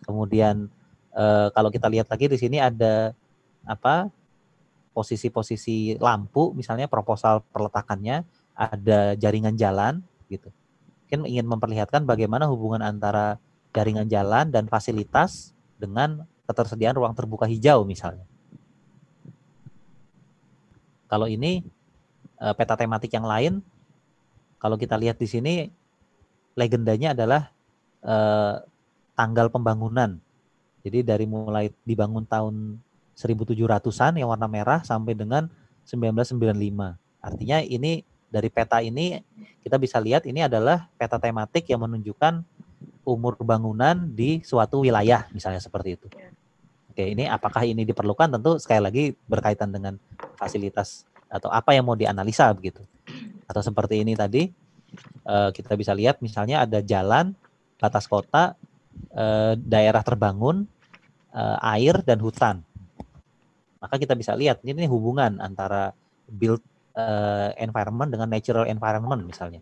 Speaker 1: Kemudian e, kalau kita lihat lagi di sini ada apa posisi-posisi lampu misalnya proposal perletakannya ada jaringan jalan gitu mungkin ingin memperlihatkan bagaimana hubungan antara jaringan jalan dan fasilitas dengan ketersediaan ruang terbuka hijau misalnya kalau ini e, peta tematik yang lain kalau kita lihat di sini legendanya adalah eh, tanggal pembangunan jadi dari mulai dibangun tahun 1700-an yang warna merah sampai dengan 1995. Artinya ini dari peta ini kita bisa lihat ini adalah peta tematik yang menunjukkan umur bangunan di suatu wilayah misalnya seperti itu. Ya. Oke, ini apakah ini diperlukan tentu sekali lagi berkaitan dengan fasilitas atau apa yang mau dianalisa begitu. Atau seperti ini tadi eh, kita bisa lihat misalnya ada jalan batas kota eh, daerah terbangun Eh, air dan hutan. Maka kita bisa lihat ini hubungan antara built eh, environment dengan natural environment misalnya.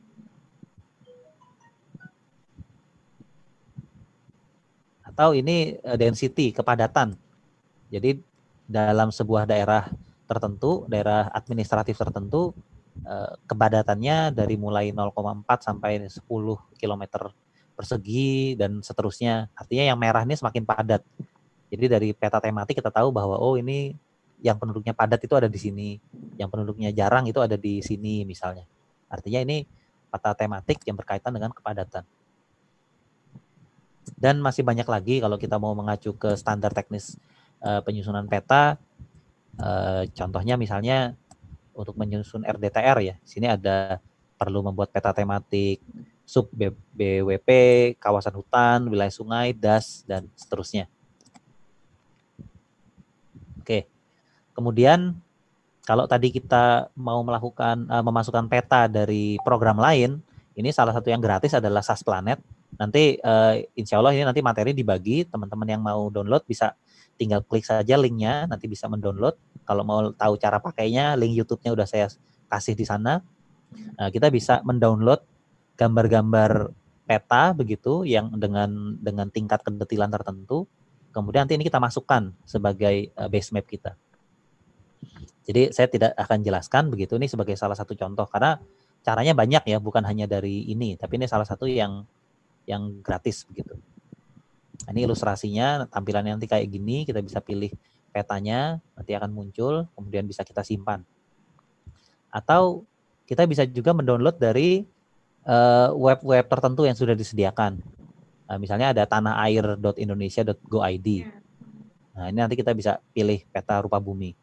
Speaker 1: Atau ini eh, density kepadatan. Jadi dalam sebuah daerah tertentu, daerah administratif tertentu, kepadatannya dari mulai 0,4 sampai 10 km persegi dan seterusnya. Artinya yang merah ini semakin padat. Jadi dari peta tematik kita tahu bahwa oh ini yang penduduknya padat itu ada di sini, yang penduduknya jarang itu ada di sini misalnya. Artinya ini peta tematik yang berkaitan dengan kepadatan. Dan masih banyak lagi kalau kita mau mengacu ke standar teknis eh, penyusunan peta, eh, contohnya misalnya untuk menyusun RDTR ya, sini ada perlu membuat peta tematik, sub BWP, kawasan hutan, wilayah sungai, das, dan seterusnya. Kemudian kalau tadi kita mau melakukan uh, memasukkan peta dari program lain, ini salah satu yang gratis adalah SAS Planet. Nanti uh, insya Allah ini nanti materi dibagi, teman-teman yang mau download bisa tinggal klik saja linknya, nanti bisa mendownload. Kalau mau tahu cara pakainya, link YouTube-nya udah saya kasih di sana. Nah, kita bisa mendownload gambar-gambar peta begitu yang dengan dengan tingkat kedetilan tertentu. Kemudian nanti ini kita masukkan sebagai eh, base map kita. Jadi saya tidak akan jelaskan begitu ini sebagai salah satu contoh karena caranya banyak ya, bukan hanya dari ini, tapi ini salah satu yang yang gratis begitu. Nah, ini ilustrasinya, tampilannya nanti kayak gini, kita bisa pilih petanya, nanti akan muncul, kemudian bisa kita simpan. Atau kita bisa juga mendownload dari eh, web-web uh, tertentu yang sudah disediakan. Nah, misalnya ada tanahair.indonesia.go.id. Iya. Nah, ini nanti kita bisa pilih peta rupa bumi.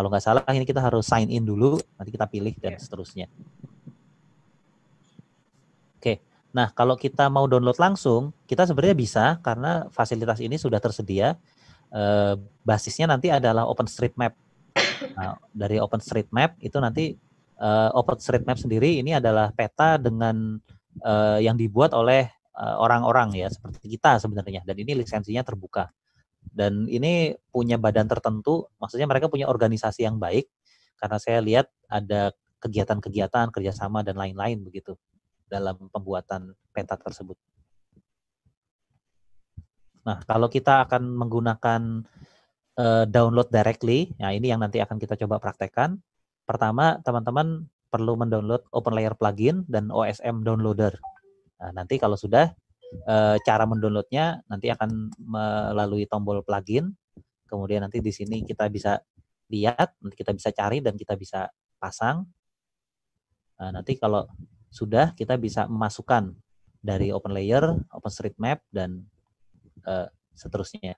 Speaker 1: Kalau nggak salah ini kita harus sign in dulu, nanti kita pilih dan yeah. seterusnya. Oke, nah kalau kita mau download langsung, kita sebenarnya bisa karena fasilitas ini sudah tersedia. Eh, basisnya nanti adalah OpenStreetMap. Nah, dari OpenStreetMap itu nanti eh, Open Street Map sendiri ini adalah peta dengan uh, yang dibuat oleh eh, orang-orang ya seperti kita sebenarnya dan ini lisensinya terbuka. Dan ini punya badan tertentu, maksudnya mereka punya organisasi yang baik, karena saya lihat ada kegiatan-kegiatan kerjasama dan lain-lain begitu dalam pembuatan peta tersebut. Nah, kalau kita akan menggunakan uh, download directly, nah ini yang nanti akan kita coba praktekkan. Pertama, teman-teman perlu mendownload Open Layer plugin dan OSM downloader. Nah, nanti kalau sudah, e, cara mendownloadnya nanti akan melalui tombol plugin. Kemudian nanti di sini kita bisa lihat, nanti kita bisa cari dan kita bisa pasang. Nah, nanti kalau sudah kita bisa memasukkan dari Open Open Layer Street Map dan e, seterusnya.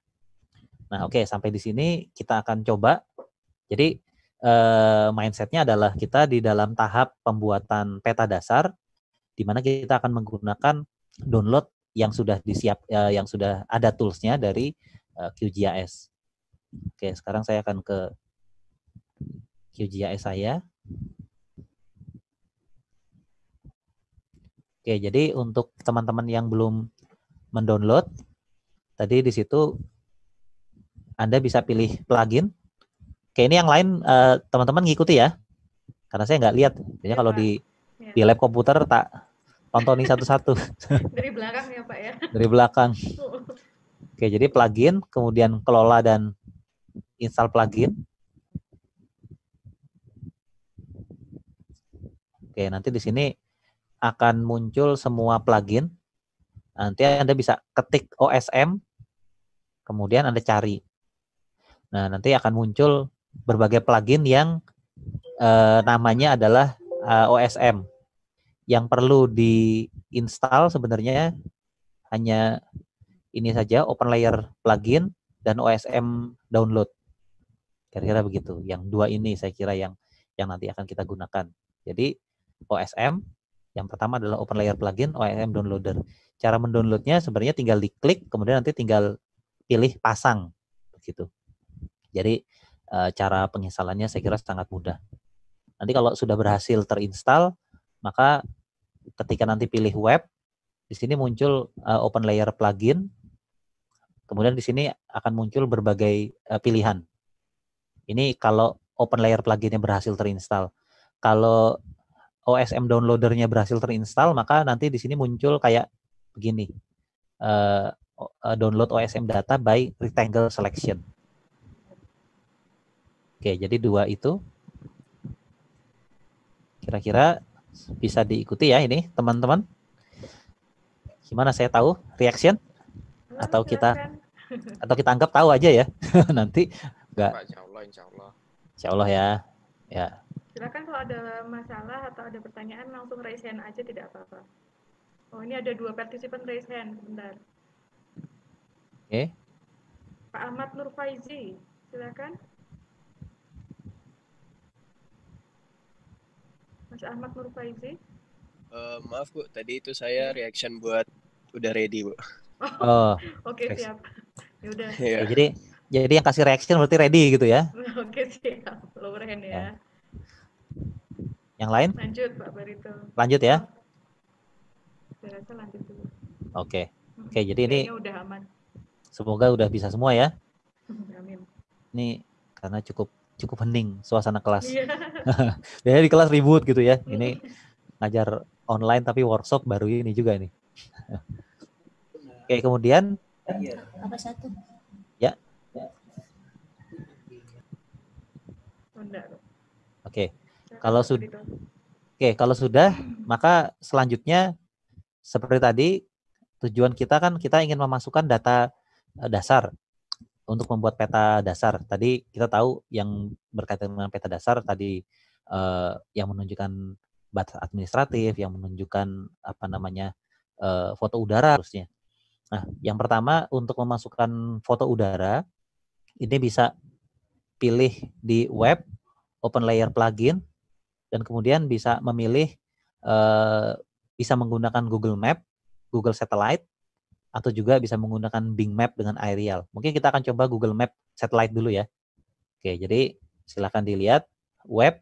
Speaker 1: Nah, oke okay, sampai di sini kita akan coba. Jadi eh, mindsetnya adalah kita di dalam tahap pembuatan peta dasar, di mana kita akan menggunakan download yang sudah disiap uh, yang sudah ada toolsnya dari uh, eh, QGIS. Oke, sekarang saya akan ke QGIS saya. Oke, jadi untuk teman-teman yang belum mendownload, tadi di situ Anda bisa pilih plugin. Oke, ini yang lain eh, teman-teman uh, ngikuti ya, karena saya nggak lihat. Jadi iya, kalau di iya. di lab komputer tak Tontonin satu-satu. Dari
Speaker 2: belakang ya Pak ya. Dari belakang.
Speaker 1: Oke, jadi plugin, kemudian kelola dan install plugin. Oke, nanti di sini akan muncul semua plugin. Nanti Anda bisa ketik OSM, kemudian Anda cari. Nah, nanti akan muncul berbagai plugin yang eh, namanya adalah eh, OSM yang perlu diinstal sebenarnya hanya ini saja open layer plugin dan OSM download. Kira-kira begitu. Yang dua ini saya kira yang yang nanti akan kita gunakan. Jadi OSM yang pertama adalah open layer plugin OSM downloader. Cara mendownloadnya sebenarnya tinggal diklik kemudian nanti tinggal pilih pasang begitu. Jadi eh, cara penginstalannya saya kira sangat mudah. Nanti kalau sudah berhasil terinstall maka ketika nanti pilih web, di sini muncul uh, open layer plugin. Kemudian di sini akan muncul berbagai uh, pilihan. Ini kalau open layer pluginnya berhasil terinstall. Kalau OSM downloadernya berhasil terinstall, maka nanti di sini muncul kayak begini. Uh, download OSM data by rectangle selection. Oke, jadi dua itu. Kira-kira bisa diikuti ya ini teman-teman. Gimana saya tahu reaction atau kita atau kita anggap tahu aja ya nanti enggak
Speaker 2: insya Allah insya Allah
Speaker 1: insya Allah ya ya
Speaker 2: silakan kalau ada masalah atau ada pertanyaan langsung raise hand aja tidak apa-apa oh ini ada dua partisipan raise hand sebentar oke okay. Pak Ahmad Nur Faizi silakan Mas Ahmad Nur Faizi.
Speaker 4: Uh, eh, maaf Bu, tadi itu saya iya. reaction buat udah ready Bu. Oh,
Speaker 1: oh oke okay, siap.
Speaker 2: Yaudah. Ya. Iya. Jadi
Speaker 1: jadi yang kasih reaction berarti ready gitu ya?
Speaker 2: oke siap, lower hand ya. ya. Yang lain? Lanjut Pak Barito. Lanjut ya? Saya rasa lanjut dulu.
Speaker 1: Oke. Oke, okay, jadi ini udah aman. Semoga udah bisa semua ya. Amin. Ini karena cukup cukup hening suasana kelas. Yeah. Biasanya di kelas ribut gitu ya. Ini ngajar online tapi workshop baru ini juga ini. Oke, kemudian iya. apa satu? Ya. Oke. Okay. Kalau sudah Oke, okay, kalau sudah maka selanjutnya seperti tadi tujuan kita kan kita ingin memasukkan data eh, dasar untuk membuat peta dasar. Tadi kita tahu yang berkaitan dengan peta dasar tadi uh, yang menunjukkan batas administratif, yang menunjukkan apa namanya uh, foto udara harusnya. Nah, yang pertama untuk memasukkan foto udara ini bisa pilih di web open layer plugin dan kemudian bisa memilih uh, bisa menggunakan Google Map, Google Satellite atau juga bisa menggunakan Bing Map dengan Aerial. Mungkin kita akan coba Google Map Satellite dulu ya. Oke, jadi silakan dilihat web,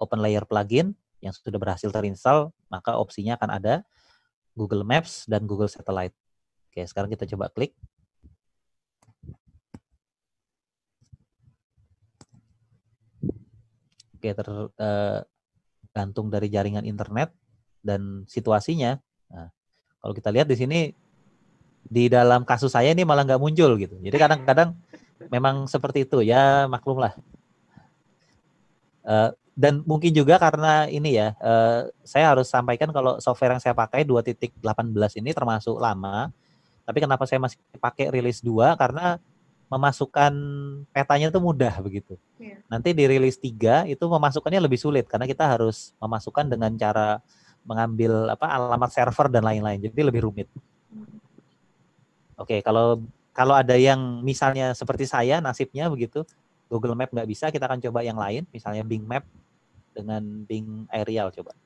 Speaker 1: open layer plugin yang sudah berhasil terinstall, maka opsinya akan ada Google Maps dan Google Satellite. Oke, sekarang kita coba klik. Oke, tergantung eh, dari jaringan internet dan situasinya. Nah, kalau kita lihat di sini di dalam kasus saya ini malah nggak muncul gitu. Jadi kadang-kadang memang seperti itu ya maklumlah. Uh, eh, dan mungkin juga karena ini ya, uh, saya harus sampaikan kalau software yang saya pakai 2.18 ini termasuk lama. Tapi kenapa saya masih pakai rilis 2 karena memasukkan petanya itu mudah begitu. Yeah. Nanti di rilis 3 itu memasukkannya lebih sulit karena kita harus memasukkan dengan cara mengambil apa alamat server dan lain-lain. Jadi lebih rumit. Hmm. Oke, okay, kalau kalau ada yang misalnya seperti saya nasibnya begitu, Google Map nggak bisa, kita akan coba yang lain, misalnya Bing Map dengan Bing Aerial coba.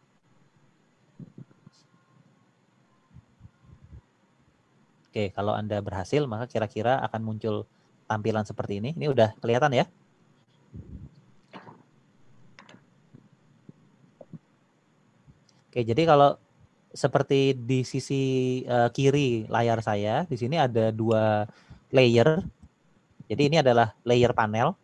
Speaker 1: Oke, kalau Anda berhasil, maka kira-kira akan muncul tampilan seperti ini. Ini udah kelihatan ya? Oke, jadi kalau seperti di sisi uh, kiri layar saya, di sini ada dua layer. Jadi ini adalah layer panel,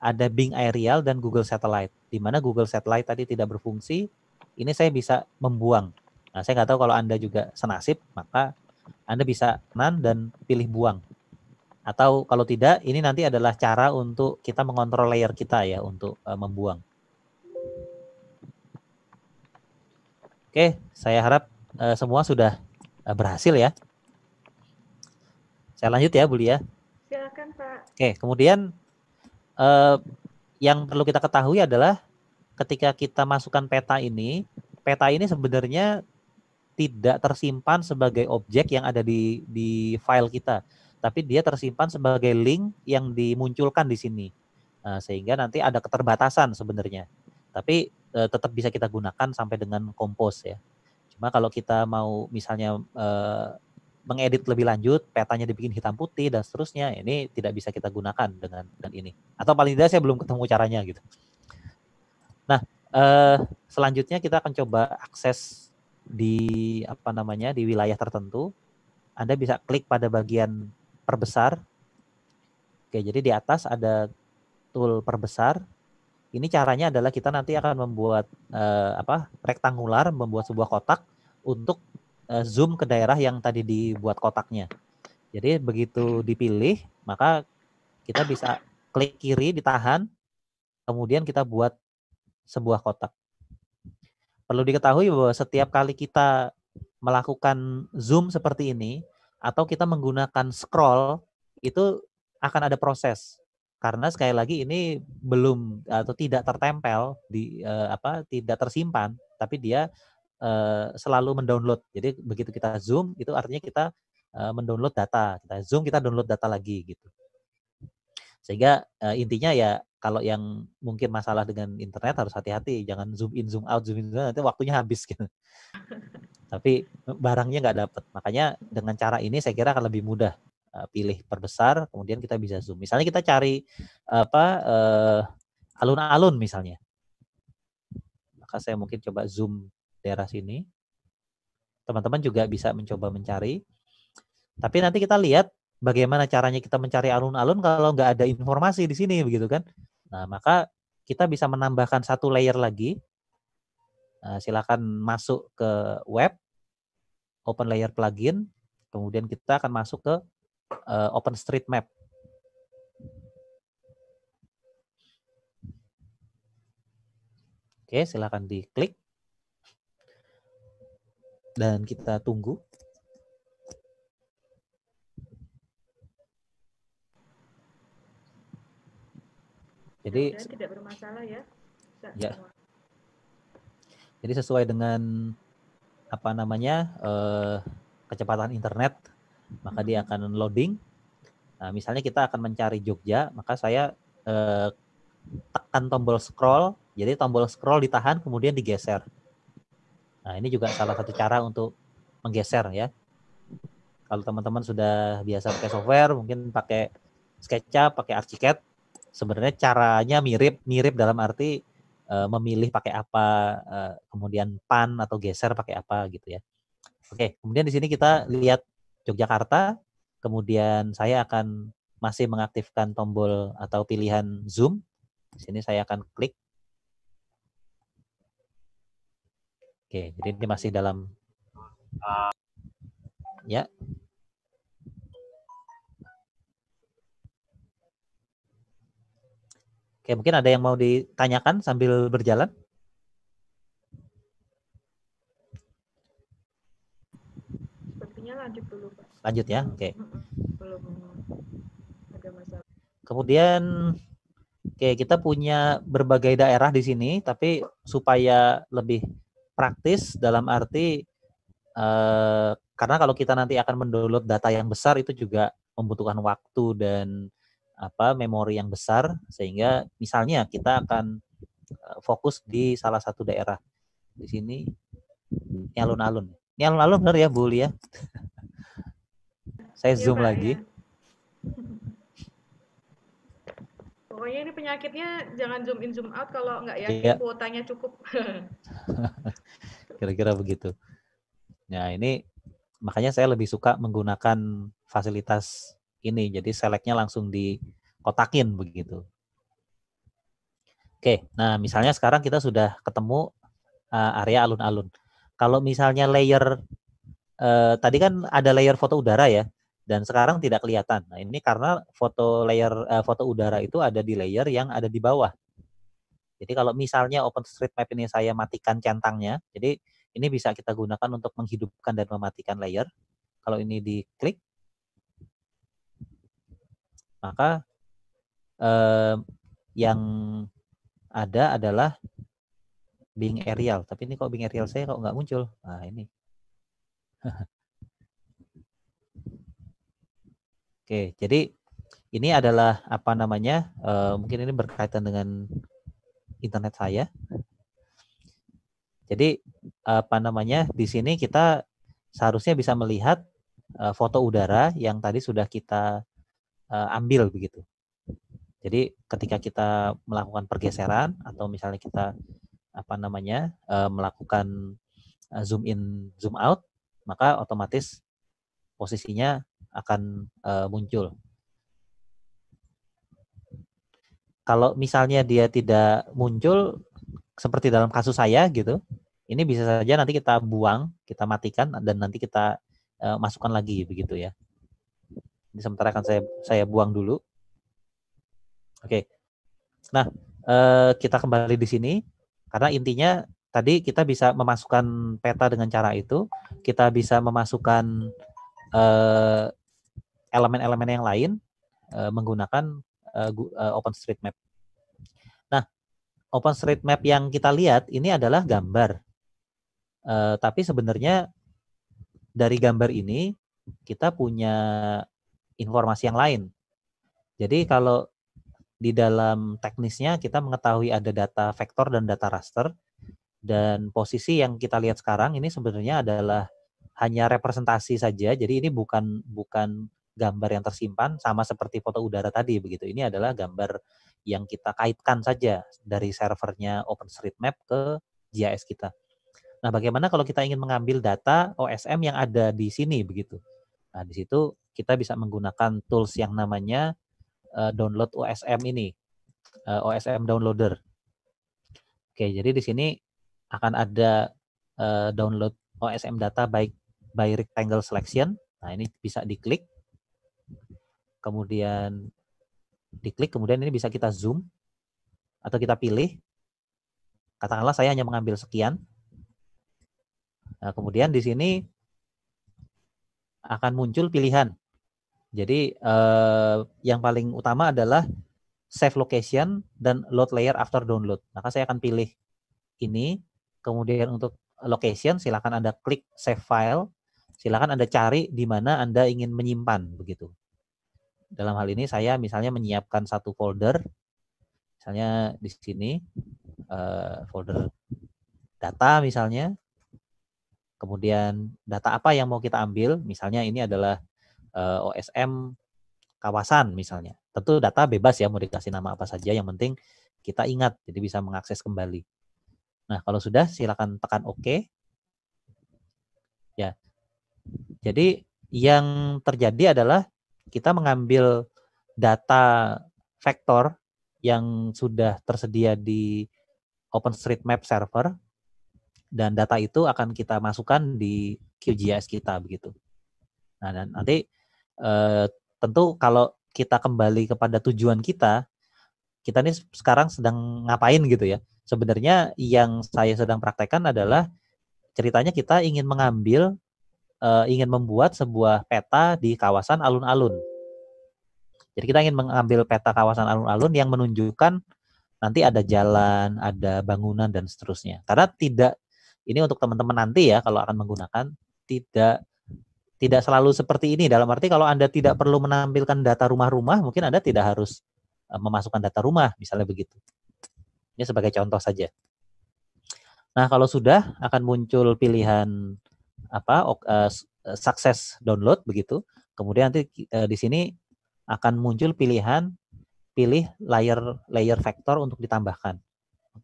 Speaker 1: ada Bing Aerial dan Google Satellite. Di mana Google Satellite tadi tidak berfungsi, ini saya bisa membuang. Nah, saya nggak tahu kalau Anda juga senasib, maka Anda bisa nan dan pilih buang. Atau kalau tidak, ini nanti adalah cara untuk kita mengontrol layer kita ya untuk uh, membuang. Oke, saya harap uh, semua sudah uh, berhasil ya. Saya lanjut ya, Bu Lia.
Speaker 2: Silakan, Pak.
Speaker 1: Oke, kemudian uh, yang perlu kita ketahui adalah ketika kita masukkan peta ini, peta ini sebenarnya tidak tersimpan sebagai objek yang ada di di file kita, tapi dia tersimpan sebagai link yang dimunculkan di sini. Nah, sehingga nanti ada keterbatasan sebenarnya. Tapi e, tetap bisa kita gunakan sampai dengan kompos ya. Cuma kalau kita mau misalnya e, mengedit lebih lanjut, petanya dibikin hitam putih dan seterusnya, ini tidak bisa kita gunakan dengan dan ini. Atau paling tidak saya belum ketemu caranya gitu. Nah, e, selanjutnya kita akan coba akses di apa namanya di wilayah tertentu. Anda bisa klik pada bagian perbesar. Oke, jadi di atas ada tool perbesar. Ini caranya adalah kita nanti akan membuat uh, apa rektangular, membuat sebuah kotak untuk uh, zoom ke daerah yang tadi dibuat kotaknya. Jadi begitu dipilih, maka kita bisa klik kiri ditahan, kemudian kita buat sebuah kotak. Perlu diketahui bahwa setiap kali kita melakukan zoom seperti ini atau kita menggunakan scroll itu akan ada proses karena sekali lagi ini belum atau tidak tertempel di uh, apa tidak tersimpan tapi dia uh, selalu mendownload jadi begitu kita zoom itu artinya kita uh, mendownload data kita zoom kita download data lagi gitu sehingga uh, intinya ya kalau yang mungkin masalah dengan internet harus hati-hati jangan zoom in zoom out zoom in zoom out, nanti waktunya habis gitu tapi barangnya nggak dapat makanya dengan cara ini saya kira akan lebih mudah Eh, pilih perbesar, kemudian kita bisa zoom. Misalnya kita cari apa eh, alun-alun uh, misalnya. Maka saya mungkin coba zoom daerah sini. Teman-teman juga bisa mencoba mencari. Tapi nanti kita lihat bagaimana caranya kita mencari alun-alun kalau nggak ada informasi di sini begitu kan. Nah, maka kita bisa menambahkan satu layer lagi. Nah, silakan masuk ke web, open layer plugin, kemudian kita akan masuk ke uh, eh, OpenStreetMap. Oke, silakan diklik. Dan kita tunggu. Jadi
Speaker 2: tidak bermasalah ya. Tidak ya.
Speaker 1: Jadi sesuai dengan apa namanya eh, kecepatan internet maka dia akan loading. Nah, misalnya kita akan mencari Jogja, maka saya eh, tekan tombol scroll, jadi tombol scroll ditahan kemudian digeser. Nah, ini juga salah satu cara untuk menggeser ya. Kalau teman-teman sudah biasa pakai software, mungkin pakai SketchUp, pakai Archicad, sebenarnya caranya mirip-mirip dalam arti eh, memilih pakai apa, eh, kemudian pan atau geser pakai apa gitu ya. Oke, kemudian di sini kita lihat Yogyakarta. Kemudian saya akan masih mengaktifkan tombol atau pilihan Zoom. Di sini saya akan klik. Oke, jadi ini masih dalam ya. Oke, mungkin ada yang mau ditanyakan sambil berjalan? lanjut ya oke okay. kemudian oke okay, kita punya berbagai daerah di sini tapi supaya lebih praktis dalam arti eh, karena kalau kita nanti akan mendownload data yang besar itu juga membutuhkan waktu dan apa memori yang besar sehingga misalnya kita akan eh, fokus di salah satu daerah di sini ini alun-alun ini alun-alun benar ya Bu Lia ya? Saya iya, zoom lagi. Iya.
Speaker 2: Pokoknya ini penyakitnya jangan zoom in zoom out kalau nggak yakin ya. kuotanya cukup.
Speaker 1: Kira-kira begitu. Nah ini makanya saya lebih suka menggunakan fasilitas ini. Jadi seleknya langsung di kotakin begitu. Oke, nah misalnya sekarang kita sudah ketemu uh, area alun-alun. Kalau misalnya layer uh, tadi kan ada layer foto udara ya dan sekarang tidak kelihatan. Nah, ini karena foto layer uh, foto udara itu ada di layer yang ada di bawah. Jadi kalau misalnya OpenStreetMap ini saya matikan centangnya, jadi ini bisa kita gunakan untuk menghidupkan dan mematikan layer. Kalau ini diklik, maka eh, yang ada adalah Bing Aerial. Tapi ini kok Bing Aerial saya kok nggak muncul? Nah, ini. Oke, jadi ini adalah apa namanya? Uh, mungkin ini berkaitan dengan internet saya. Jadi apa namanya? Di sini kita seharusnya bisa melihat uh, foto udara yang tadi sudah kita uh, ambil begitu. Jadi ketika kita melakukan pergeseran atau misalnya kita apa namanya? Uh, melakukan zoom in, zoom out, maka otomatis posisinya akan uh, muncul. Kalau misalnya dia tidak muncul seperti dalam kasus saya gitu, ini bisa saja nanti kita buang, kita matikan dan nanti kita uh, masukkan lagi begitu ya. Ini sementara akan saya saya buang dulu. Oke. Nah, uh, kita kembali di sini karena intinya tadi kita bisa memasukkan peta dengan cara itu, kita bisa memasukkan uh, elemen-elemen yang lain uh, menggunakan uh, uh, OpenStreetMap. Nah, OpenStreetMap yang kita lihat ini adalah gambar. Uh, tapi sebenarnya dari gambar ini kita punya informasi yang lain. Jadi kalau di dalam teknisnya kita mengetahui ada data vektor dan data raster dan posisi yang kita lihat sekarang ini sebenarnya adalah hanya representasi saja. Jadi ini bukan bukan gambar yang tersimpan sama seperti foto udara tadi begitu. Ini adalah gambar yang kita kaitkan saja dari servernya OpenStreetMap ke GIS kita. Nah, bagaimana kalau kita ingin mengambil data OSM yang ada di sini begitu? Nah, di situ kita bisa menggunakan tools yang namanya uh, download OSM ini, uh, eh, OSM downloader. Oke, jadi di sini akan ada uh, download OSM data baik by rectangle selection. Nah, ini bisa diklik kemudian diklik, kemudian ini bisa kita zoom atau kita pilih. Katakanlah saya hanya mengambil sekian. Nah, kemudian di sini akan muncul pilihan. Jadi eh, yang paling utama adalah save location dan load layer after download. Maka saya akan pilih ini. Kemudian untuk location silakan Anda klik save file. Silakan Anda cari di mana Anda ingin menyimpan begitu dalam hal ini saya misalnya menyiapkan satu folder, misalnya di sini eh, folder data misalnya, kemudian data apa yang mau kita ambil, misalnya ini adalah eh, OSM kawasan misalnya. Tentu data bebas ya mau dikasih nama apa saja, yang penting kita ingat, jadi bisa mengakses kembali. Nah kalau sudah silakan tekan OK. Ya, jadi yang terjadi adalah kita mengambil data vektor yang sudah tersedia di OpenStreetMap server dan data itu akan kita masukkan di QGIS kita begitu. Nah, dan nanti eh, tentu kalau kita kembali kepada tujuan kita, kita ini sekarang sedang ngapain gitu ya. Sebenarnya yang saya sedang praktekkan adalah ceritanya kita ingin mengambil uh, ingin membuat sebuah peta di kawasan alun-alun. Jadi kita ingin mengambil peta kawasan alun-alun yang menunjukkan nanti ada jalan, ada bangunan dan seterusnya. Karena tidak ini untuk teman-teman nanti ya kalau akan menggunakan tidak tidak selalu seperti ini dalam arti kalau Anda tidak perlu menampilkan data rumah-rumah mungkin Anda tidak harus eh, memasukkan data rumah misalnya begitu. Ini sebagai contoh saja. Nah, kalau sudah akan muncul pilihan apa uh, sukses download begitu. Kemudian nanti uh, di sini akan muncul pilihan pilih layer layer vektor untuk ditambahkan.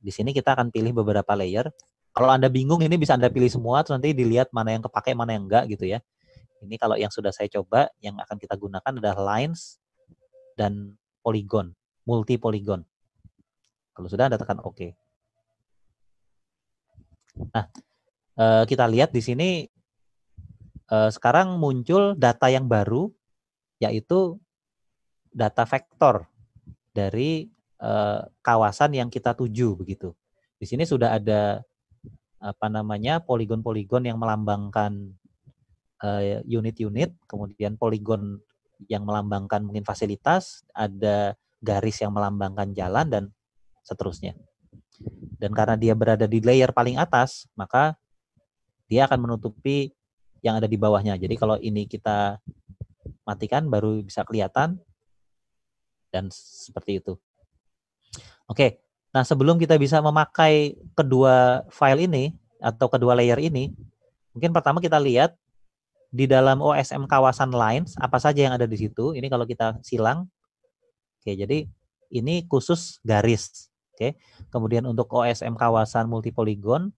Speaker 1: Di sini kita akan pilih beberapa layer. Kalau Anda bingung ini bisa Anda pilih semua terus nanti dilihat mana yang kepake mana yang enggak gitu ya. Ini kalau yang sudah saya coba yang akan kita gunakan adalah lines dan polygon, multi polygon. Kalau sudah Anda tekan oke. OK. Nah, Eh, kita lihat di sini eh, sekarang muncul data yang baru yaitu data vektor dari eh, kawasan yang kita tuju begitu. Di sini sudah ada apa namanya poligon-poligon yang melambangkan unit-unit, kemudian poligon yang melambangkan mungkin fasilitas, ada garis yang melambangkan jalan dan seterusnya. Dan karena dia berada di layer paling atas, maka dia akan menutupi yang ada di bawahnya. Jadi kalau ini kita matikan baru bisa kelihatan dan seperti itu. Oke, nah sebelum kita bisa memakai kedua file ini atau kedua layer ini, mungkin pertama kita lihat di dalam OSM kawasan lines apa saja yang ada di situ. Ini kalau kita silang, oke jadi ini khusus garis. Oke, kemudian untuk OSM kawasan multi polygon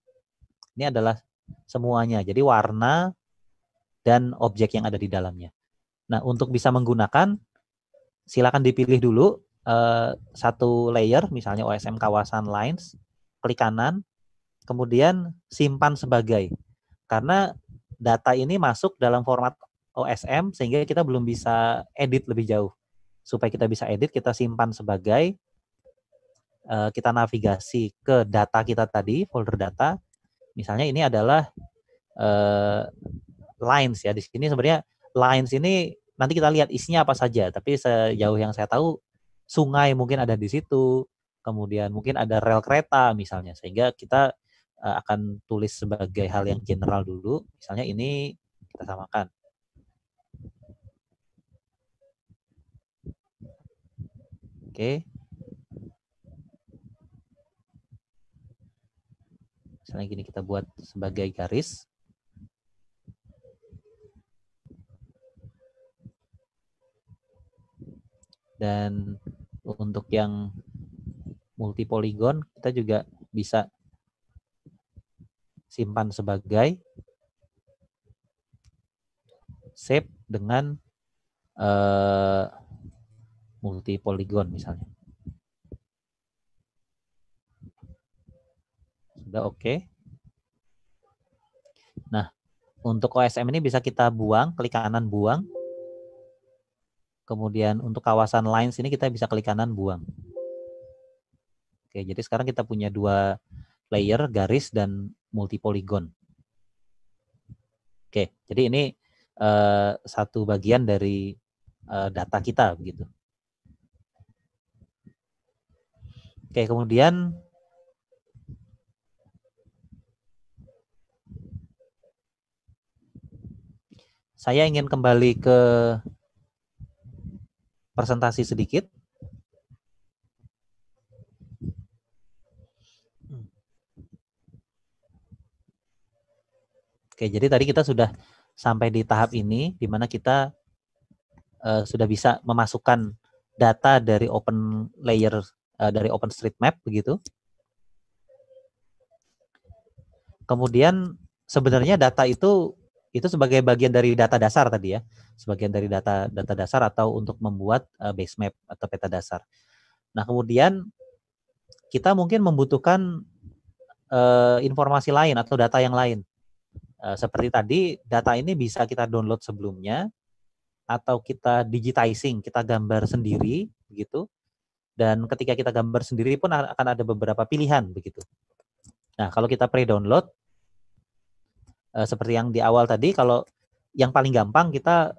Speaker 1: ini adalah semuanya. Jadi warna dan objek yang ada di dalamnya. Nah, untuk bisa menggunakan, silakan dipilih dulu eh, satu layer, misalnya OSM kawasan lines, klik kanan, kemudian simpan sebagai. Karena data ini masuk dalam format OSM sehingga kita belum bisa edit lebih jauh. Supaya kita bisa edit, kita simpan sebagai, eh, kita navigasi ke data kita tadi, folder data, Misalnya ini adalah uh, lines ya. Di sini sebenarnya lines ini nanti kita lihat isinya apa saja. Tapi sejauh yang saya tahu sungai mungkin ada di situ, kemudian mungkin ada rel kereta misalnya. Sehingga kita uh, akan tulis sebagai hal yang general dulu. Misalnya ini kita samakan. Oke. Okay. misalnya gini kita buat sebagai garis dan untuk yang multi poligon kita juga bisa simpan sebagai shape dengan uh, eh, multi poligon misalnya. Udah oke. Okay. Nah, untuk OSM ini bisa kita buang, klik kanan buang. Kemudian untuk kawasan lines ini kita bisa klik kanan buang. Oke, jadi sekarang kita punya dua layer, garis dan multi polygon. Oke, jadi ini uh, satu bagian dari uh, data kita begitu. Oke, kemudian Saya ingin kembali ke presentasi sedikit. Oke, jadi tadi kita sudah sampai di tahap ini, di mana kita uh, sudah bisa memasukkan data dari open layer uh, dari Map, begitu. Kemudian sebenarnya data itu itu sebagai bagian dari data dasar tadi ya, sebagian dari data data dasar atau untuk membuat uh, base map atau peta dasar. Nah kemudian kita mungkin membutuhkan uh, informasi lain atau data yang lain. Uh, seperti tadi data ini bisa kita download sebelumnya atau kita digitizing, kita gambar sendiri begitu. Dan ketika kita gambar sendiri pun akan ada beberapa pilihan begitu. Nah kalau kita pre-download uh, seperti yang di awal tadi kalau yang paling gampang kita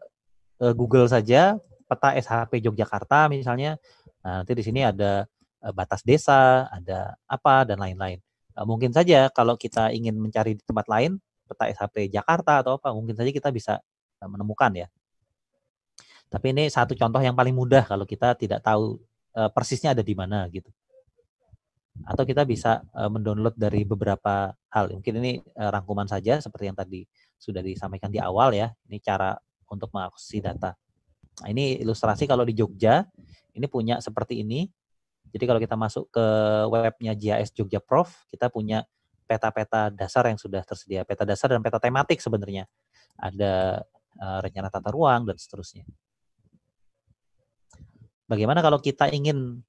Speaker 1: uh, Google saja peta SHP Yogyakarta misalnya nah, nanti di sini ada uh, batas desa ada apa dan lain-lain uh, mungkin saja kalau kita ingin mencari di tempat lain peta SHP Jakarta atau apa mungkin saja kita bisa uh, menemukan ya tapi ini satu contoh yang paling mudah kalau kita tidak tahu uh, persisnya ada di mana gitu atau kita bisa uh, mendownload dari beberapa hal. Mungkin ini uh, rangkuman saja seperti yang tadi sudah disampaikan di awal ya. Ini cara untuk mengakses data. Nah, ini ilustrasi kalau di Jogja ini punya seperti ini. Jadi kalau kita masuk ke webnya JAS Jogja Prof, kita punya peta-peta dasar yang sudah tersedia. Peta dasar dan peta tematik sebenarnya. Ada uh, rencana tata ruang dan seterusnya. Bagaimana kalau kita ingin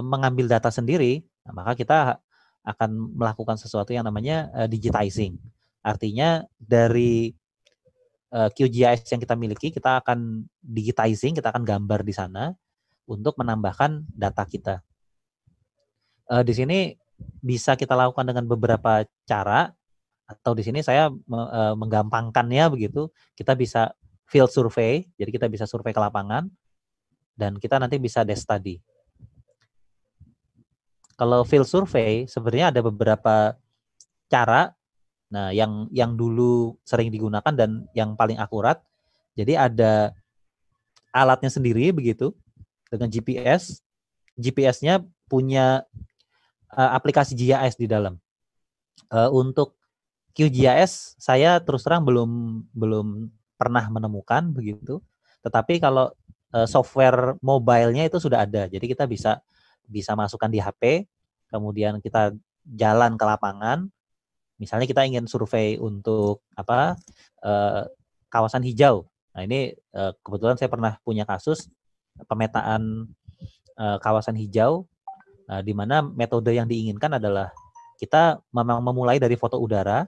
Speaker 1: mengambil data sendiri, Nah, maka kita akan melakukan sesuatu yang namanya uh, digitizing. Artinya dari uh, eh, QGIS yang kita miliki, kita akan digitizing, kita akan gambar di sana untuk menambahkan data kita. Uh, di sini bisa kita lakukan dengan beberapa cara atau di sini saya me, uh, menggampangkannya begitu. Kita bisa field survey, jadi kita bisa survei ke lapangan dan kita nanti bisa desk study. Kalau field survey sebenarnya ada beberapa cara nah yang yang dulu sering digunakan dan yang paling akurat. Jadi ada alatnya sendiri begitu dengan GPS. GPS-nya punya uh, aplikasi GIS di dalam. Uh, untuk QGIS saya terus terang belum belum pernah menemukan begitu. Tetapi kalau uh, software mobile-nya itu sudah ada. Jadi kita bisa bisa masukkan di HP, kemudian kita jalan ke lapangan. Misalnya kita ingin survei untuk apa eh, kawasan hijau. Nah ini eh, kebetulan saya pernah punya kasus pemetaan eh, kawasan hijau, eh, di mana metode yang diinginkan adalah kita memang memulai dari foto udara,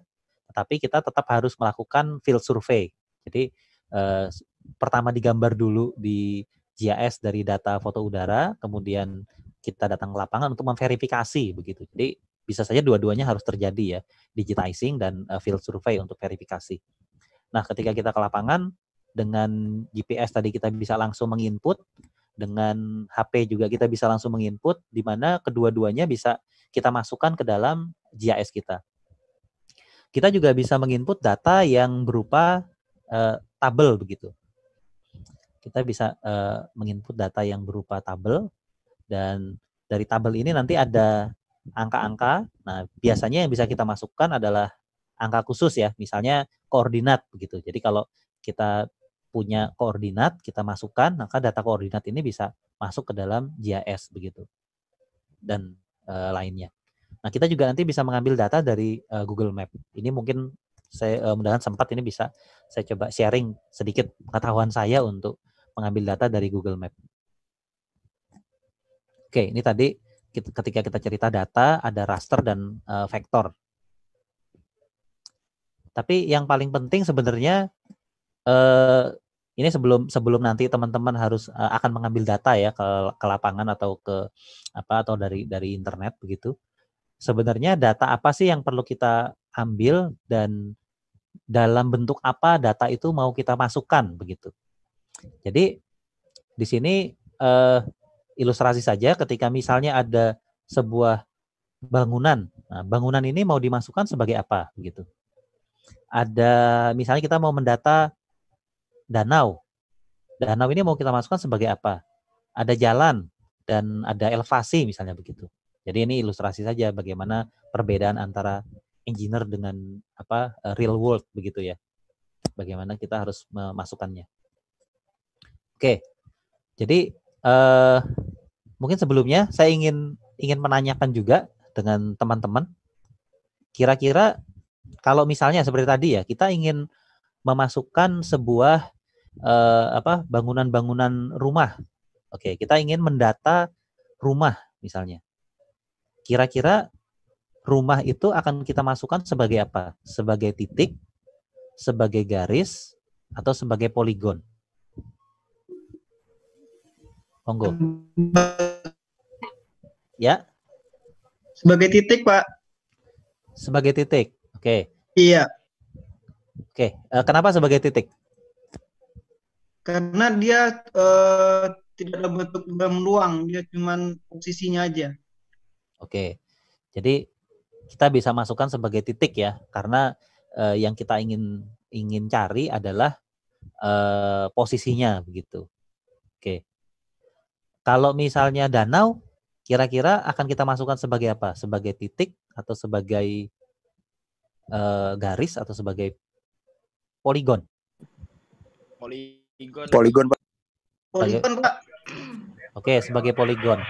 Speaker 1: tapi kita tetap harus melakukan field survey. Jadi eh, pertama digambar dulu di GIS dari data foto udara, kemudian kita datang ke lapangan untuk memverifikasi begitu. Jadi bisa saja dua-duanya harus terjadi ya, digitizing dan eh, field survey untuk verifikasi. Nah, ketika kita ke lapangan dengan GPS tadi kita bisa langsung menginput, dengan HP juga kita bisa langsung menginput di mana kedua-duanya bisa kita masukkan ke dalam GIS kita. Kita juga bisa menginput data yang berupa uh, tabel begitu. Kita bisa uh, menginput data yang berupa tabel dan dari tabel ini nanti ada angka-angka. Nah, biasanya yang bisa kita masukkan adalah angka khusus ya, misalnya koordinat begitu. Jadi kalau kita punya koordinat, kita masukkan, maka data koordinat ini bisa masuk ke dalam GIS begitu. Dan e, lainnya. Nah, kita juga nanti bisa mengambil data dari e, Google Map. Ini mungkin saya e, eh, mudahan sempat ini bisa saya coba sharing sedikit pengetahuan saya untuk mengambil data dari Google Map. Oke, ini tadi kita, ketika kita cerita data ada raster dan uh, vektor. Tapi yang paling penting sebenarnya uh, ini sebelum sebelum nanti teman-teman harus uh, akan mengambil data ya ke, ke lapangan atau ke apa atau dari dari internet begitu. Sebenarnya data apa sih yang perlu kita ambil dan dalam bentuk apa data itu mau kita masukkan begitu. Jadi di sini uh, ilustrasi saja ketika misalnya ada sebuah bangunan. Nah, bangunan ini mau dimasukkan sebagai apa begitu. Ada misalnya kita mau mendata danau. Danau ini mau kita masukkan sebagai apa? Ada jalan dan ada elevasi misalnya begitu. Jadi ini ilustrasi saja bagaimana perbedaan antara engineer dengan apa eh, real world begitu ya. Bagaimana kita harus memasukkannya. Eh, Oke. Jadi uh, mungkin sebelumnya saya ingin ingin menanyakan juga dengan teman-teman kira-kira kalau misalnya seperti tadi ya kita ingin memasukkan sebuah uh, apa bangunan-bangunan rumah oke kita ingin mendata rumah misalnya kira-kira rumah itu akan kita masukkan sebagai apa sebagai titik sebagai garis atau sebagai poligon Monggo. Ya. Sebagai titik, Pak. Sebagai titik. Oke. Okay. Iya. Oke, okay. uh, eh, kenapa sebagai titik? Karena dia uh, tidak ada bentuk dalam ruang, dia cuma posisinya aja. Oke. Okay. Jadi kita bisa masukkan sebagai titik ya, karena uh, yang kita ingin ingin cari adalah uh, posisinya begitu. Oke. Kalau misalnya danau, kira-kira akan kita masukkan sebagai apa? Sebagai titik atau sebagai uh, garis atau sebagai poligon?
Speaker 4: Poligon. Poligon, Pak.
Speaker 1: Poligon, Pak. Oke, okay, sebagai poligon.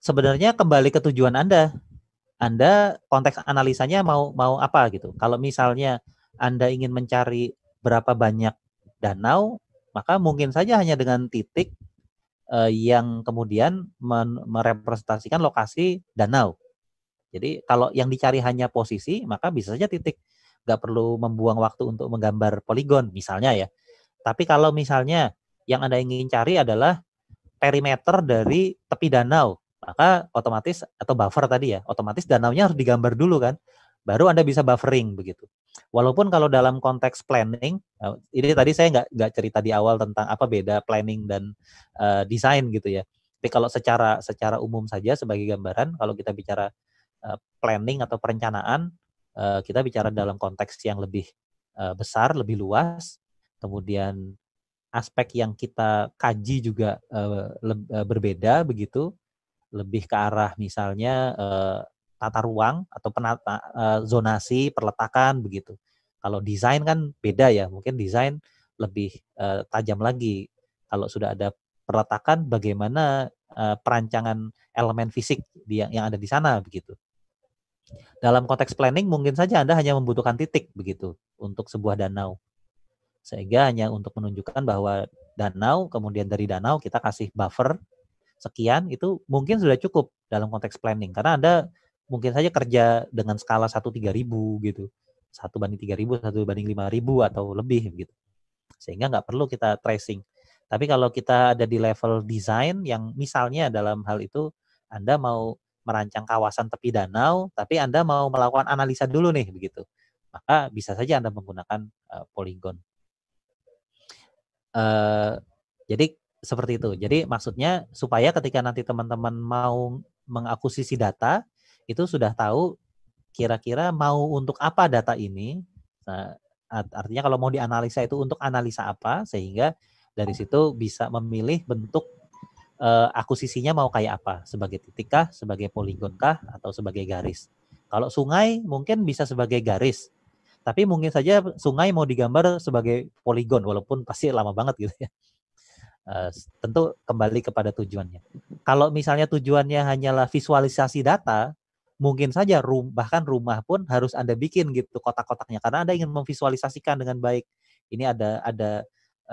Speaker 1: Sebenarnya kembali ke tujuan Anda. Anda konteks analisanya mau mau apa gitu. Kalau misalnya Anda ingin mencari berapa banyak danau, maka mungkin saja hanya dengan titik eh, yang kemudian merepresentasikan lokasi danau. Jadi kalau yang dicari hanya posisi, maka bisa saja titik. Nggak perlu membuang waktu untuk menggambar poligon misalnya ya. Tapi kalau misalnya yang Anda ingin cari adalah perimeter dari tepi danau, maka otomatis atau buffer tadi ya, otomatis danaunya harus digambar dulu kan baru Anda bisa buffering begitu. Walaupun kalau dalam konteks planning, eh, ini tadi saya nggak nggak cerita di awal tentang apa beda planning dan uh, desain gitu ya. Tapi kalau secara secara umum saja sebagai gambaran, kalau kita bicara uh, planning atau perencanaan, uh, kita bicara mm-hmm. dalam konteks yang lebih uh, besar, lebih luas. Kemudian aspek yang kita kaji juga uh, berbeda begitu, lebih ke arah misalnya uh, tata ruang atau penata uh, zonasi perletakan begitu. Kalau desain kan beda ya, mungkin desain lebih uh, tajam lagi. Kalau sudah ada perletakan, bagaimana uh, perancangan elemen fisik yang yang ada di sana begitu. Dalam konteks planning mungkin saja Anda hanya membutuhkan titik begitu untuk sebuah danau. Sehingga hanya untuk menunjukkan bahwa danau, kemudian dari danau kita kasih buffer sekian itu mungkin sudah cukup dalam konteks planning karena Anda mungkin saja kerja dengan skala satu tiga ribu gitu satu banding tiga ribu satu banding lima ribu atau lebih gitu sehingga nggak perlu kita tracing tapi kalau kita ada di level desain yang misalnya dalam hal itu anda mau merancang kawasan tepi danau tapi anda mau melakukan analisa dulu nih begitu maka bisa saja anda menggunakan uh, eh, poligon uh, eh, jadi seperti itu. Jadi maksudnya supaya ketika nanti teman-teman mau mengakuisisi data, itu sudah tahu kira-kira mau untuk apa data ini. Nah, artinya kalau mau dianalisa itu untuk analisa apa sehingga dari situ bisa memilih bentuk uh, eh, akusisinya mau kayak apa sebagai titik kah, sebagai poligon kah atau sebagai garis. Kalau sungai mungkin bisa sebagai garis. Tapi mungkin saja sungai mau digambar sebagai poligon walaupun pasti lama banget gitu ya. Uh, tentu kembali kepada tujuannya. Kalau misalnya tujuannya hanyalah visualisasi data, mungkin saja rum, bahkan rumah pun harus Anda bikin gitu kotak-kotaknya karena Anda ingin memvisualisasikan dengan baik. Ini ada ada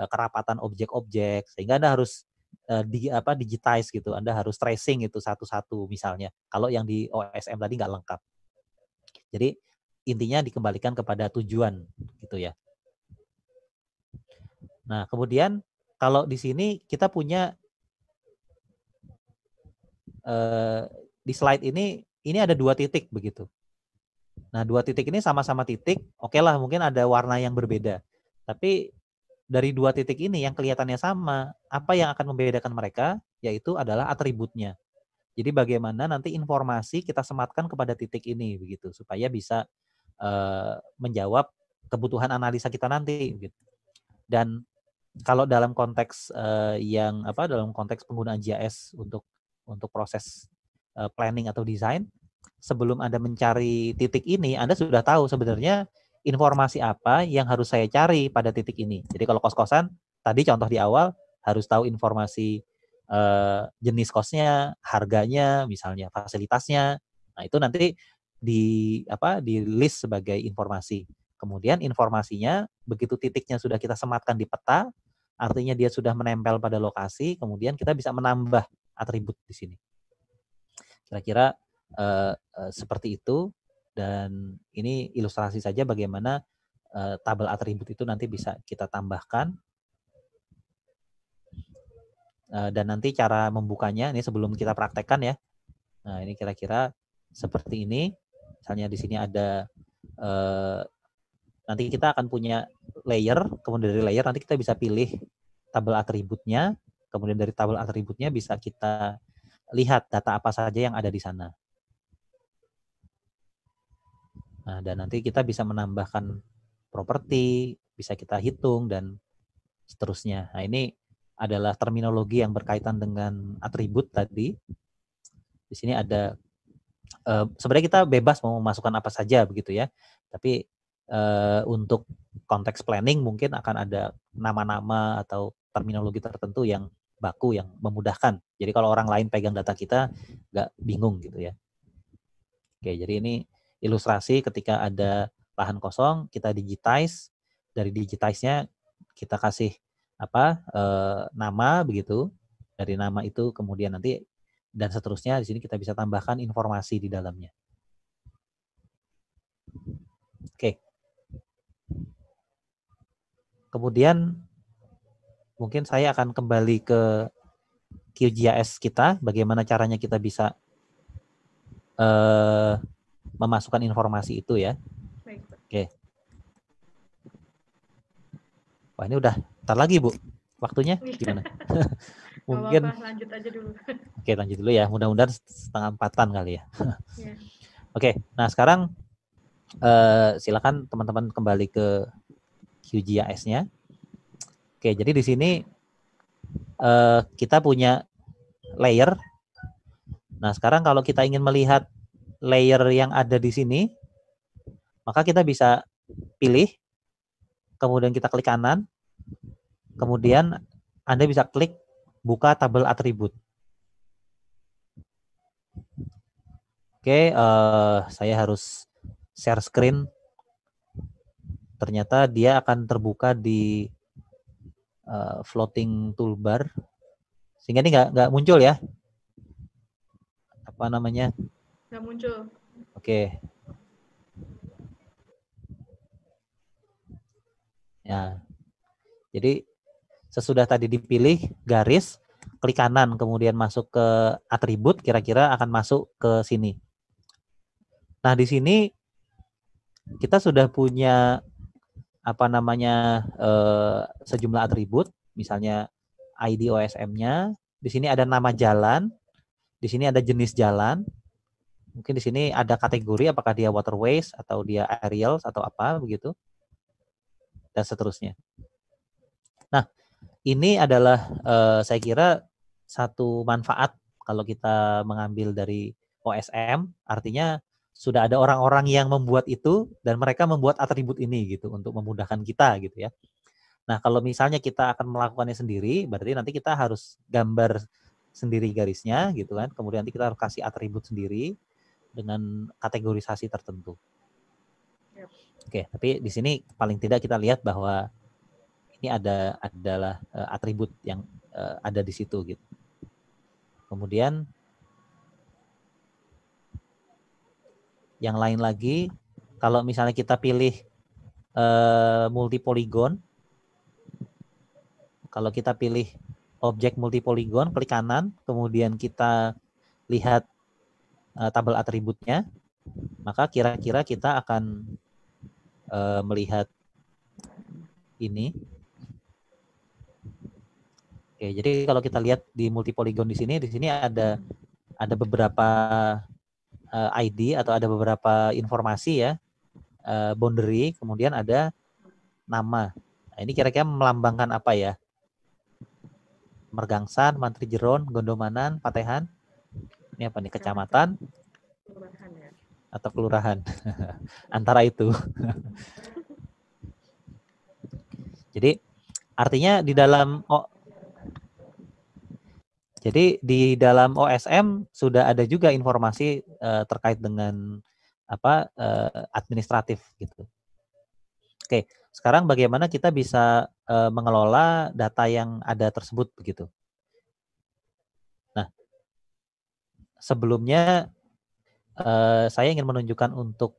Speaker 1: eh, kerapatan objek-objek sehingga Anda harus eh, di apa digitize gitu. Anda harus tracing itu satu-satu misalnya. Kalau yang di OSM tadi nggak lengkap. Jadi intinya dikembalikan kepada tujuan gitu ya. Nah, kemudian kalau di sini kita punya eh, di slide ini ini ada dua titik begitu. Nah, dua titik ini sama-sama titik, oke okay lah mungkin ada warna yang berbeda. Tapi dari dua titik ini yang kelihatannya sama, apa yang akan membedakan mereka yaitu adalah atributnya. Jadi bagaimana nanti informasi kita sematkan kepada titik ini begitu supaya bisa e, menjawab kebutuhan analisa kita nanti gitu. Dan kalau dalam konteks e, yang apa dalam konteks penggunaan GIS untuk untuk proses Eh, planning atau desain, sebelum Anda mencari titik ini, Anda sudah tahu sebenarnya informasi apa yang harus saya cari pada titik ini. Jadi kalau kos-kosan, tadi contoh di awal, harus tahu informasi eh, jenis kosnya, harganya, misalnya fasilitasnya. Nah, itu nanti di apa di list sebagai informasi. Kemudian informasinya begitu titiknya sudah kita sematkan di peta, artinya dia sudah menempel pada lokasi, kemudian kita bisa menambah atribut di sini. Kira-kira uh, seperti itu dan ini ilustrasi saja bagaimana uh, tabel atribut itu nanti bisa kita tambahkan dan nanti cara membukanya ini sebelum kita praktekkan ya. Nah ini kira-kira seperti ini. Misalnya di sini ada eh, nanti kita akan punya layer, kemudian dari layer nanti kita bisa pilih tabel atributnya, kemudian dari tabel atributnya bisa kita lihat data apa saja yang ada di sana. Nah, dan nanti kita bisa menambahkan properti, bisa kita hitung dan seterusnya. Nah, ini adalah terminologi yang berkaitan dengan atribut tadi. Di sini ada eh, sebenarnya kita bebas mau memasukkan apa saja begitu ya. Tapi eh, untuk konteks planning mungkin akan ada nama-nama atau terminologi tertentu yang baku yang memudahkan jadi kalau orang lain pegang data kita nggak bingung gitu ya. Oke, jadi ini ilustrasi ketika ada lahan kosong kita digitize dari digitize-nya kita kasih apa e, nama begitu dari nama itu kemudian nanti dan seterusnya di sini kita bisa tambahkan informasi di dalamnya. Oke. Kemudian mungkin saya akan kembali ke QGIS kita, bagaimana caranya kita bisa uh, memasukkan informasi itu ya. Oke. Oke. Wah ini udah, ntar lagi Bu, waktunya iya. gimana? Mungkin.
Speaker 2: lanjut aja dulu.
Speaker 1: Oke lanjut dulu ya, mudah-mudahan setengah empatan kali ya. Oke, iya. Oke, nah sekarang uh, silakan teman-teman kembali ke QGIS-nya. Oke, jadi di sini uh, kita punya layer. Nah, sekarang kalau kita ingin melihat layer yang ada di sini, maka kita bisa pilih, kemudian kita klik kanan, kemudian Anda bisa klik buka tabel atribut. Oke, uh, saya harus share screen. Ternyata dia akan terbuka di uh, floating toolbar sehingga ini nggak nggak muncul ya apa namanya nggak muncul oke okay. ya jadi sesudah tadi dipilih garis klik kanan kemudian masuk ke atribut kira-kira akan masuk ke sini nah di sini kita sudah punya apa namanya eh, sejumlah atribut, misalnya ID OSM-nya, di sini ada nama jalan, di sini ada jenis jalan, mungkin di sini ada kategori apakah dia waterways atau dia aerial atau apa begitu, dan seterusnya. Nah, ini adalah eh, saya kira satu manfaat kalau kita mengambil dari OSM, artinya sudah ada orang-orang yang membuat itu dan mereka membuat atribut ini gitu untuk memudahkan kita gitu ya. Nah, kalau misalnya kita akan melakukannya sendiri, berarti nanti kita harus gambar sendiri garisnya gitu kan. Kemudian nanti kita harus kasih atribut sendiri dengan kategorisasi tertentu. Yep. Oke, tapi di sini paling tidak kita lihat bahwa ini ada adalah uh, atribut yang uh, ada di situ gitu. Kemudian Yang lain lagi, kalau misalnya kita pilih uh, eh, multi polygon, kalau kita pilih objek multi polygon, klik kanan, kemudian kita lihat uh, tabel atributnya, maka kira-kira kita akan uh, melihat ini. Oke, jadi kalau kita lihat di multi polygon di sini, di sini ada ada beberapa uh, eh, ID atau ada beberapa informasi ya uh, boundary kemudian ada nama nah, ini kira-kira melambangkan apa ya Mergangsan, Mantri Jeron, Gondomanan, Patehan ini apa nih kecamatan atau kelurahan antara itu jadi artinya di dalam oh, jadi di dalam OSM sudah ada juga informasi uh, terkait dengan apa uh, administratif gitu. Oke, sekarang bagaimana kita bisa uh, mengelola data yang ada tersebut begitu? Nah, sebelumnya uh, saya ingin menunjukkan untuk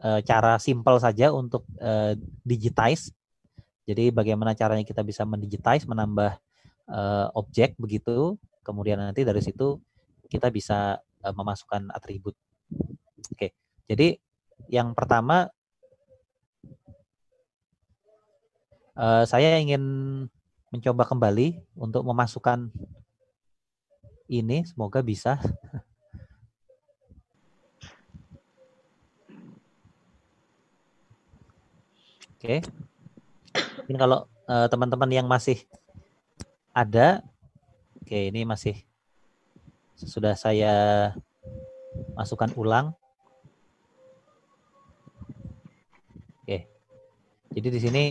Speaker 1: cara simpel saja untuk uh, digitize. Jadi bagaimana caranya kita bisa mendigitize, menambah uh, objek begitu, kemudian nanti dari situ kita bisa uh, memasukkan atribut. Oke, jadi yang pertama uh, saya ingin mencoba kembali untuk memasukkan ini, semoga bisa. Oke. Okay. Mungkin kalau teman-teman uh, teman -teman yang masih ada. Oke, ini masih sudah saya masukkan ulang. Oke. Jadi di sini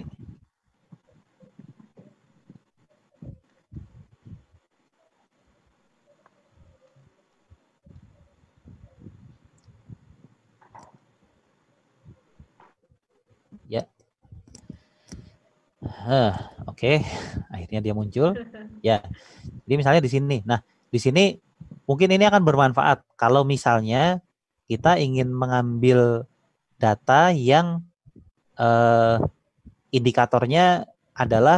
Speaker 1: Huh, Oke, okay. akhirnya dia muncul. Ya, jadi misalnya di sini. Nah, di sini mungkin ini akan bermanfaat kalau misalnya kita ingin mengambil data yang eh, indikatornya adalah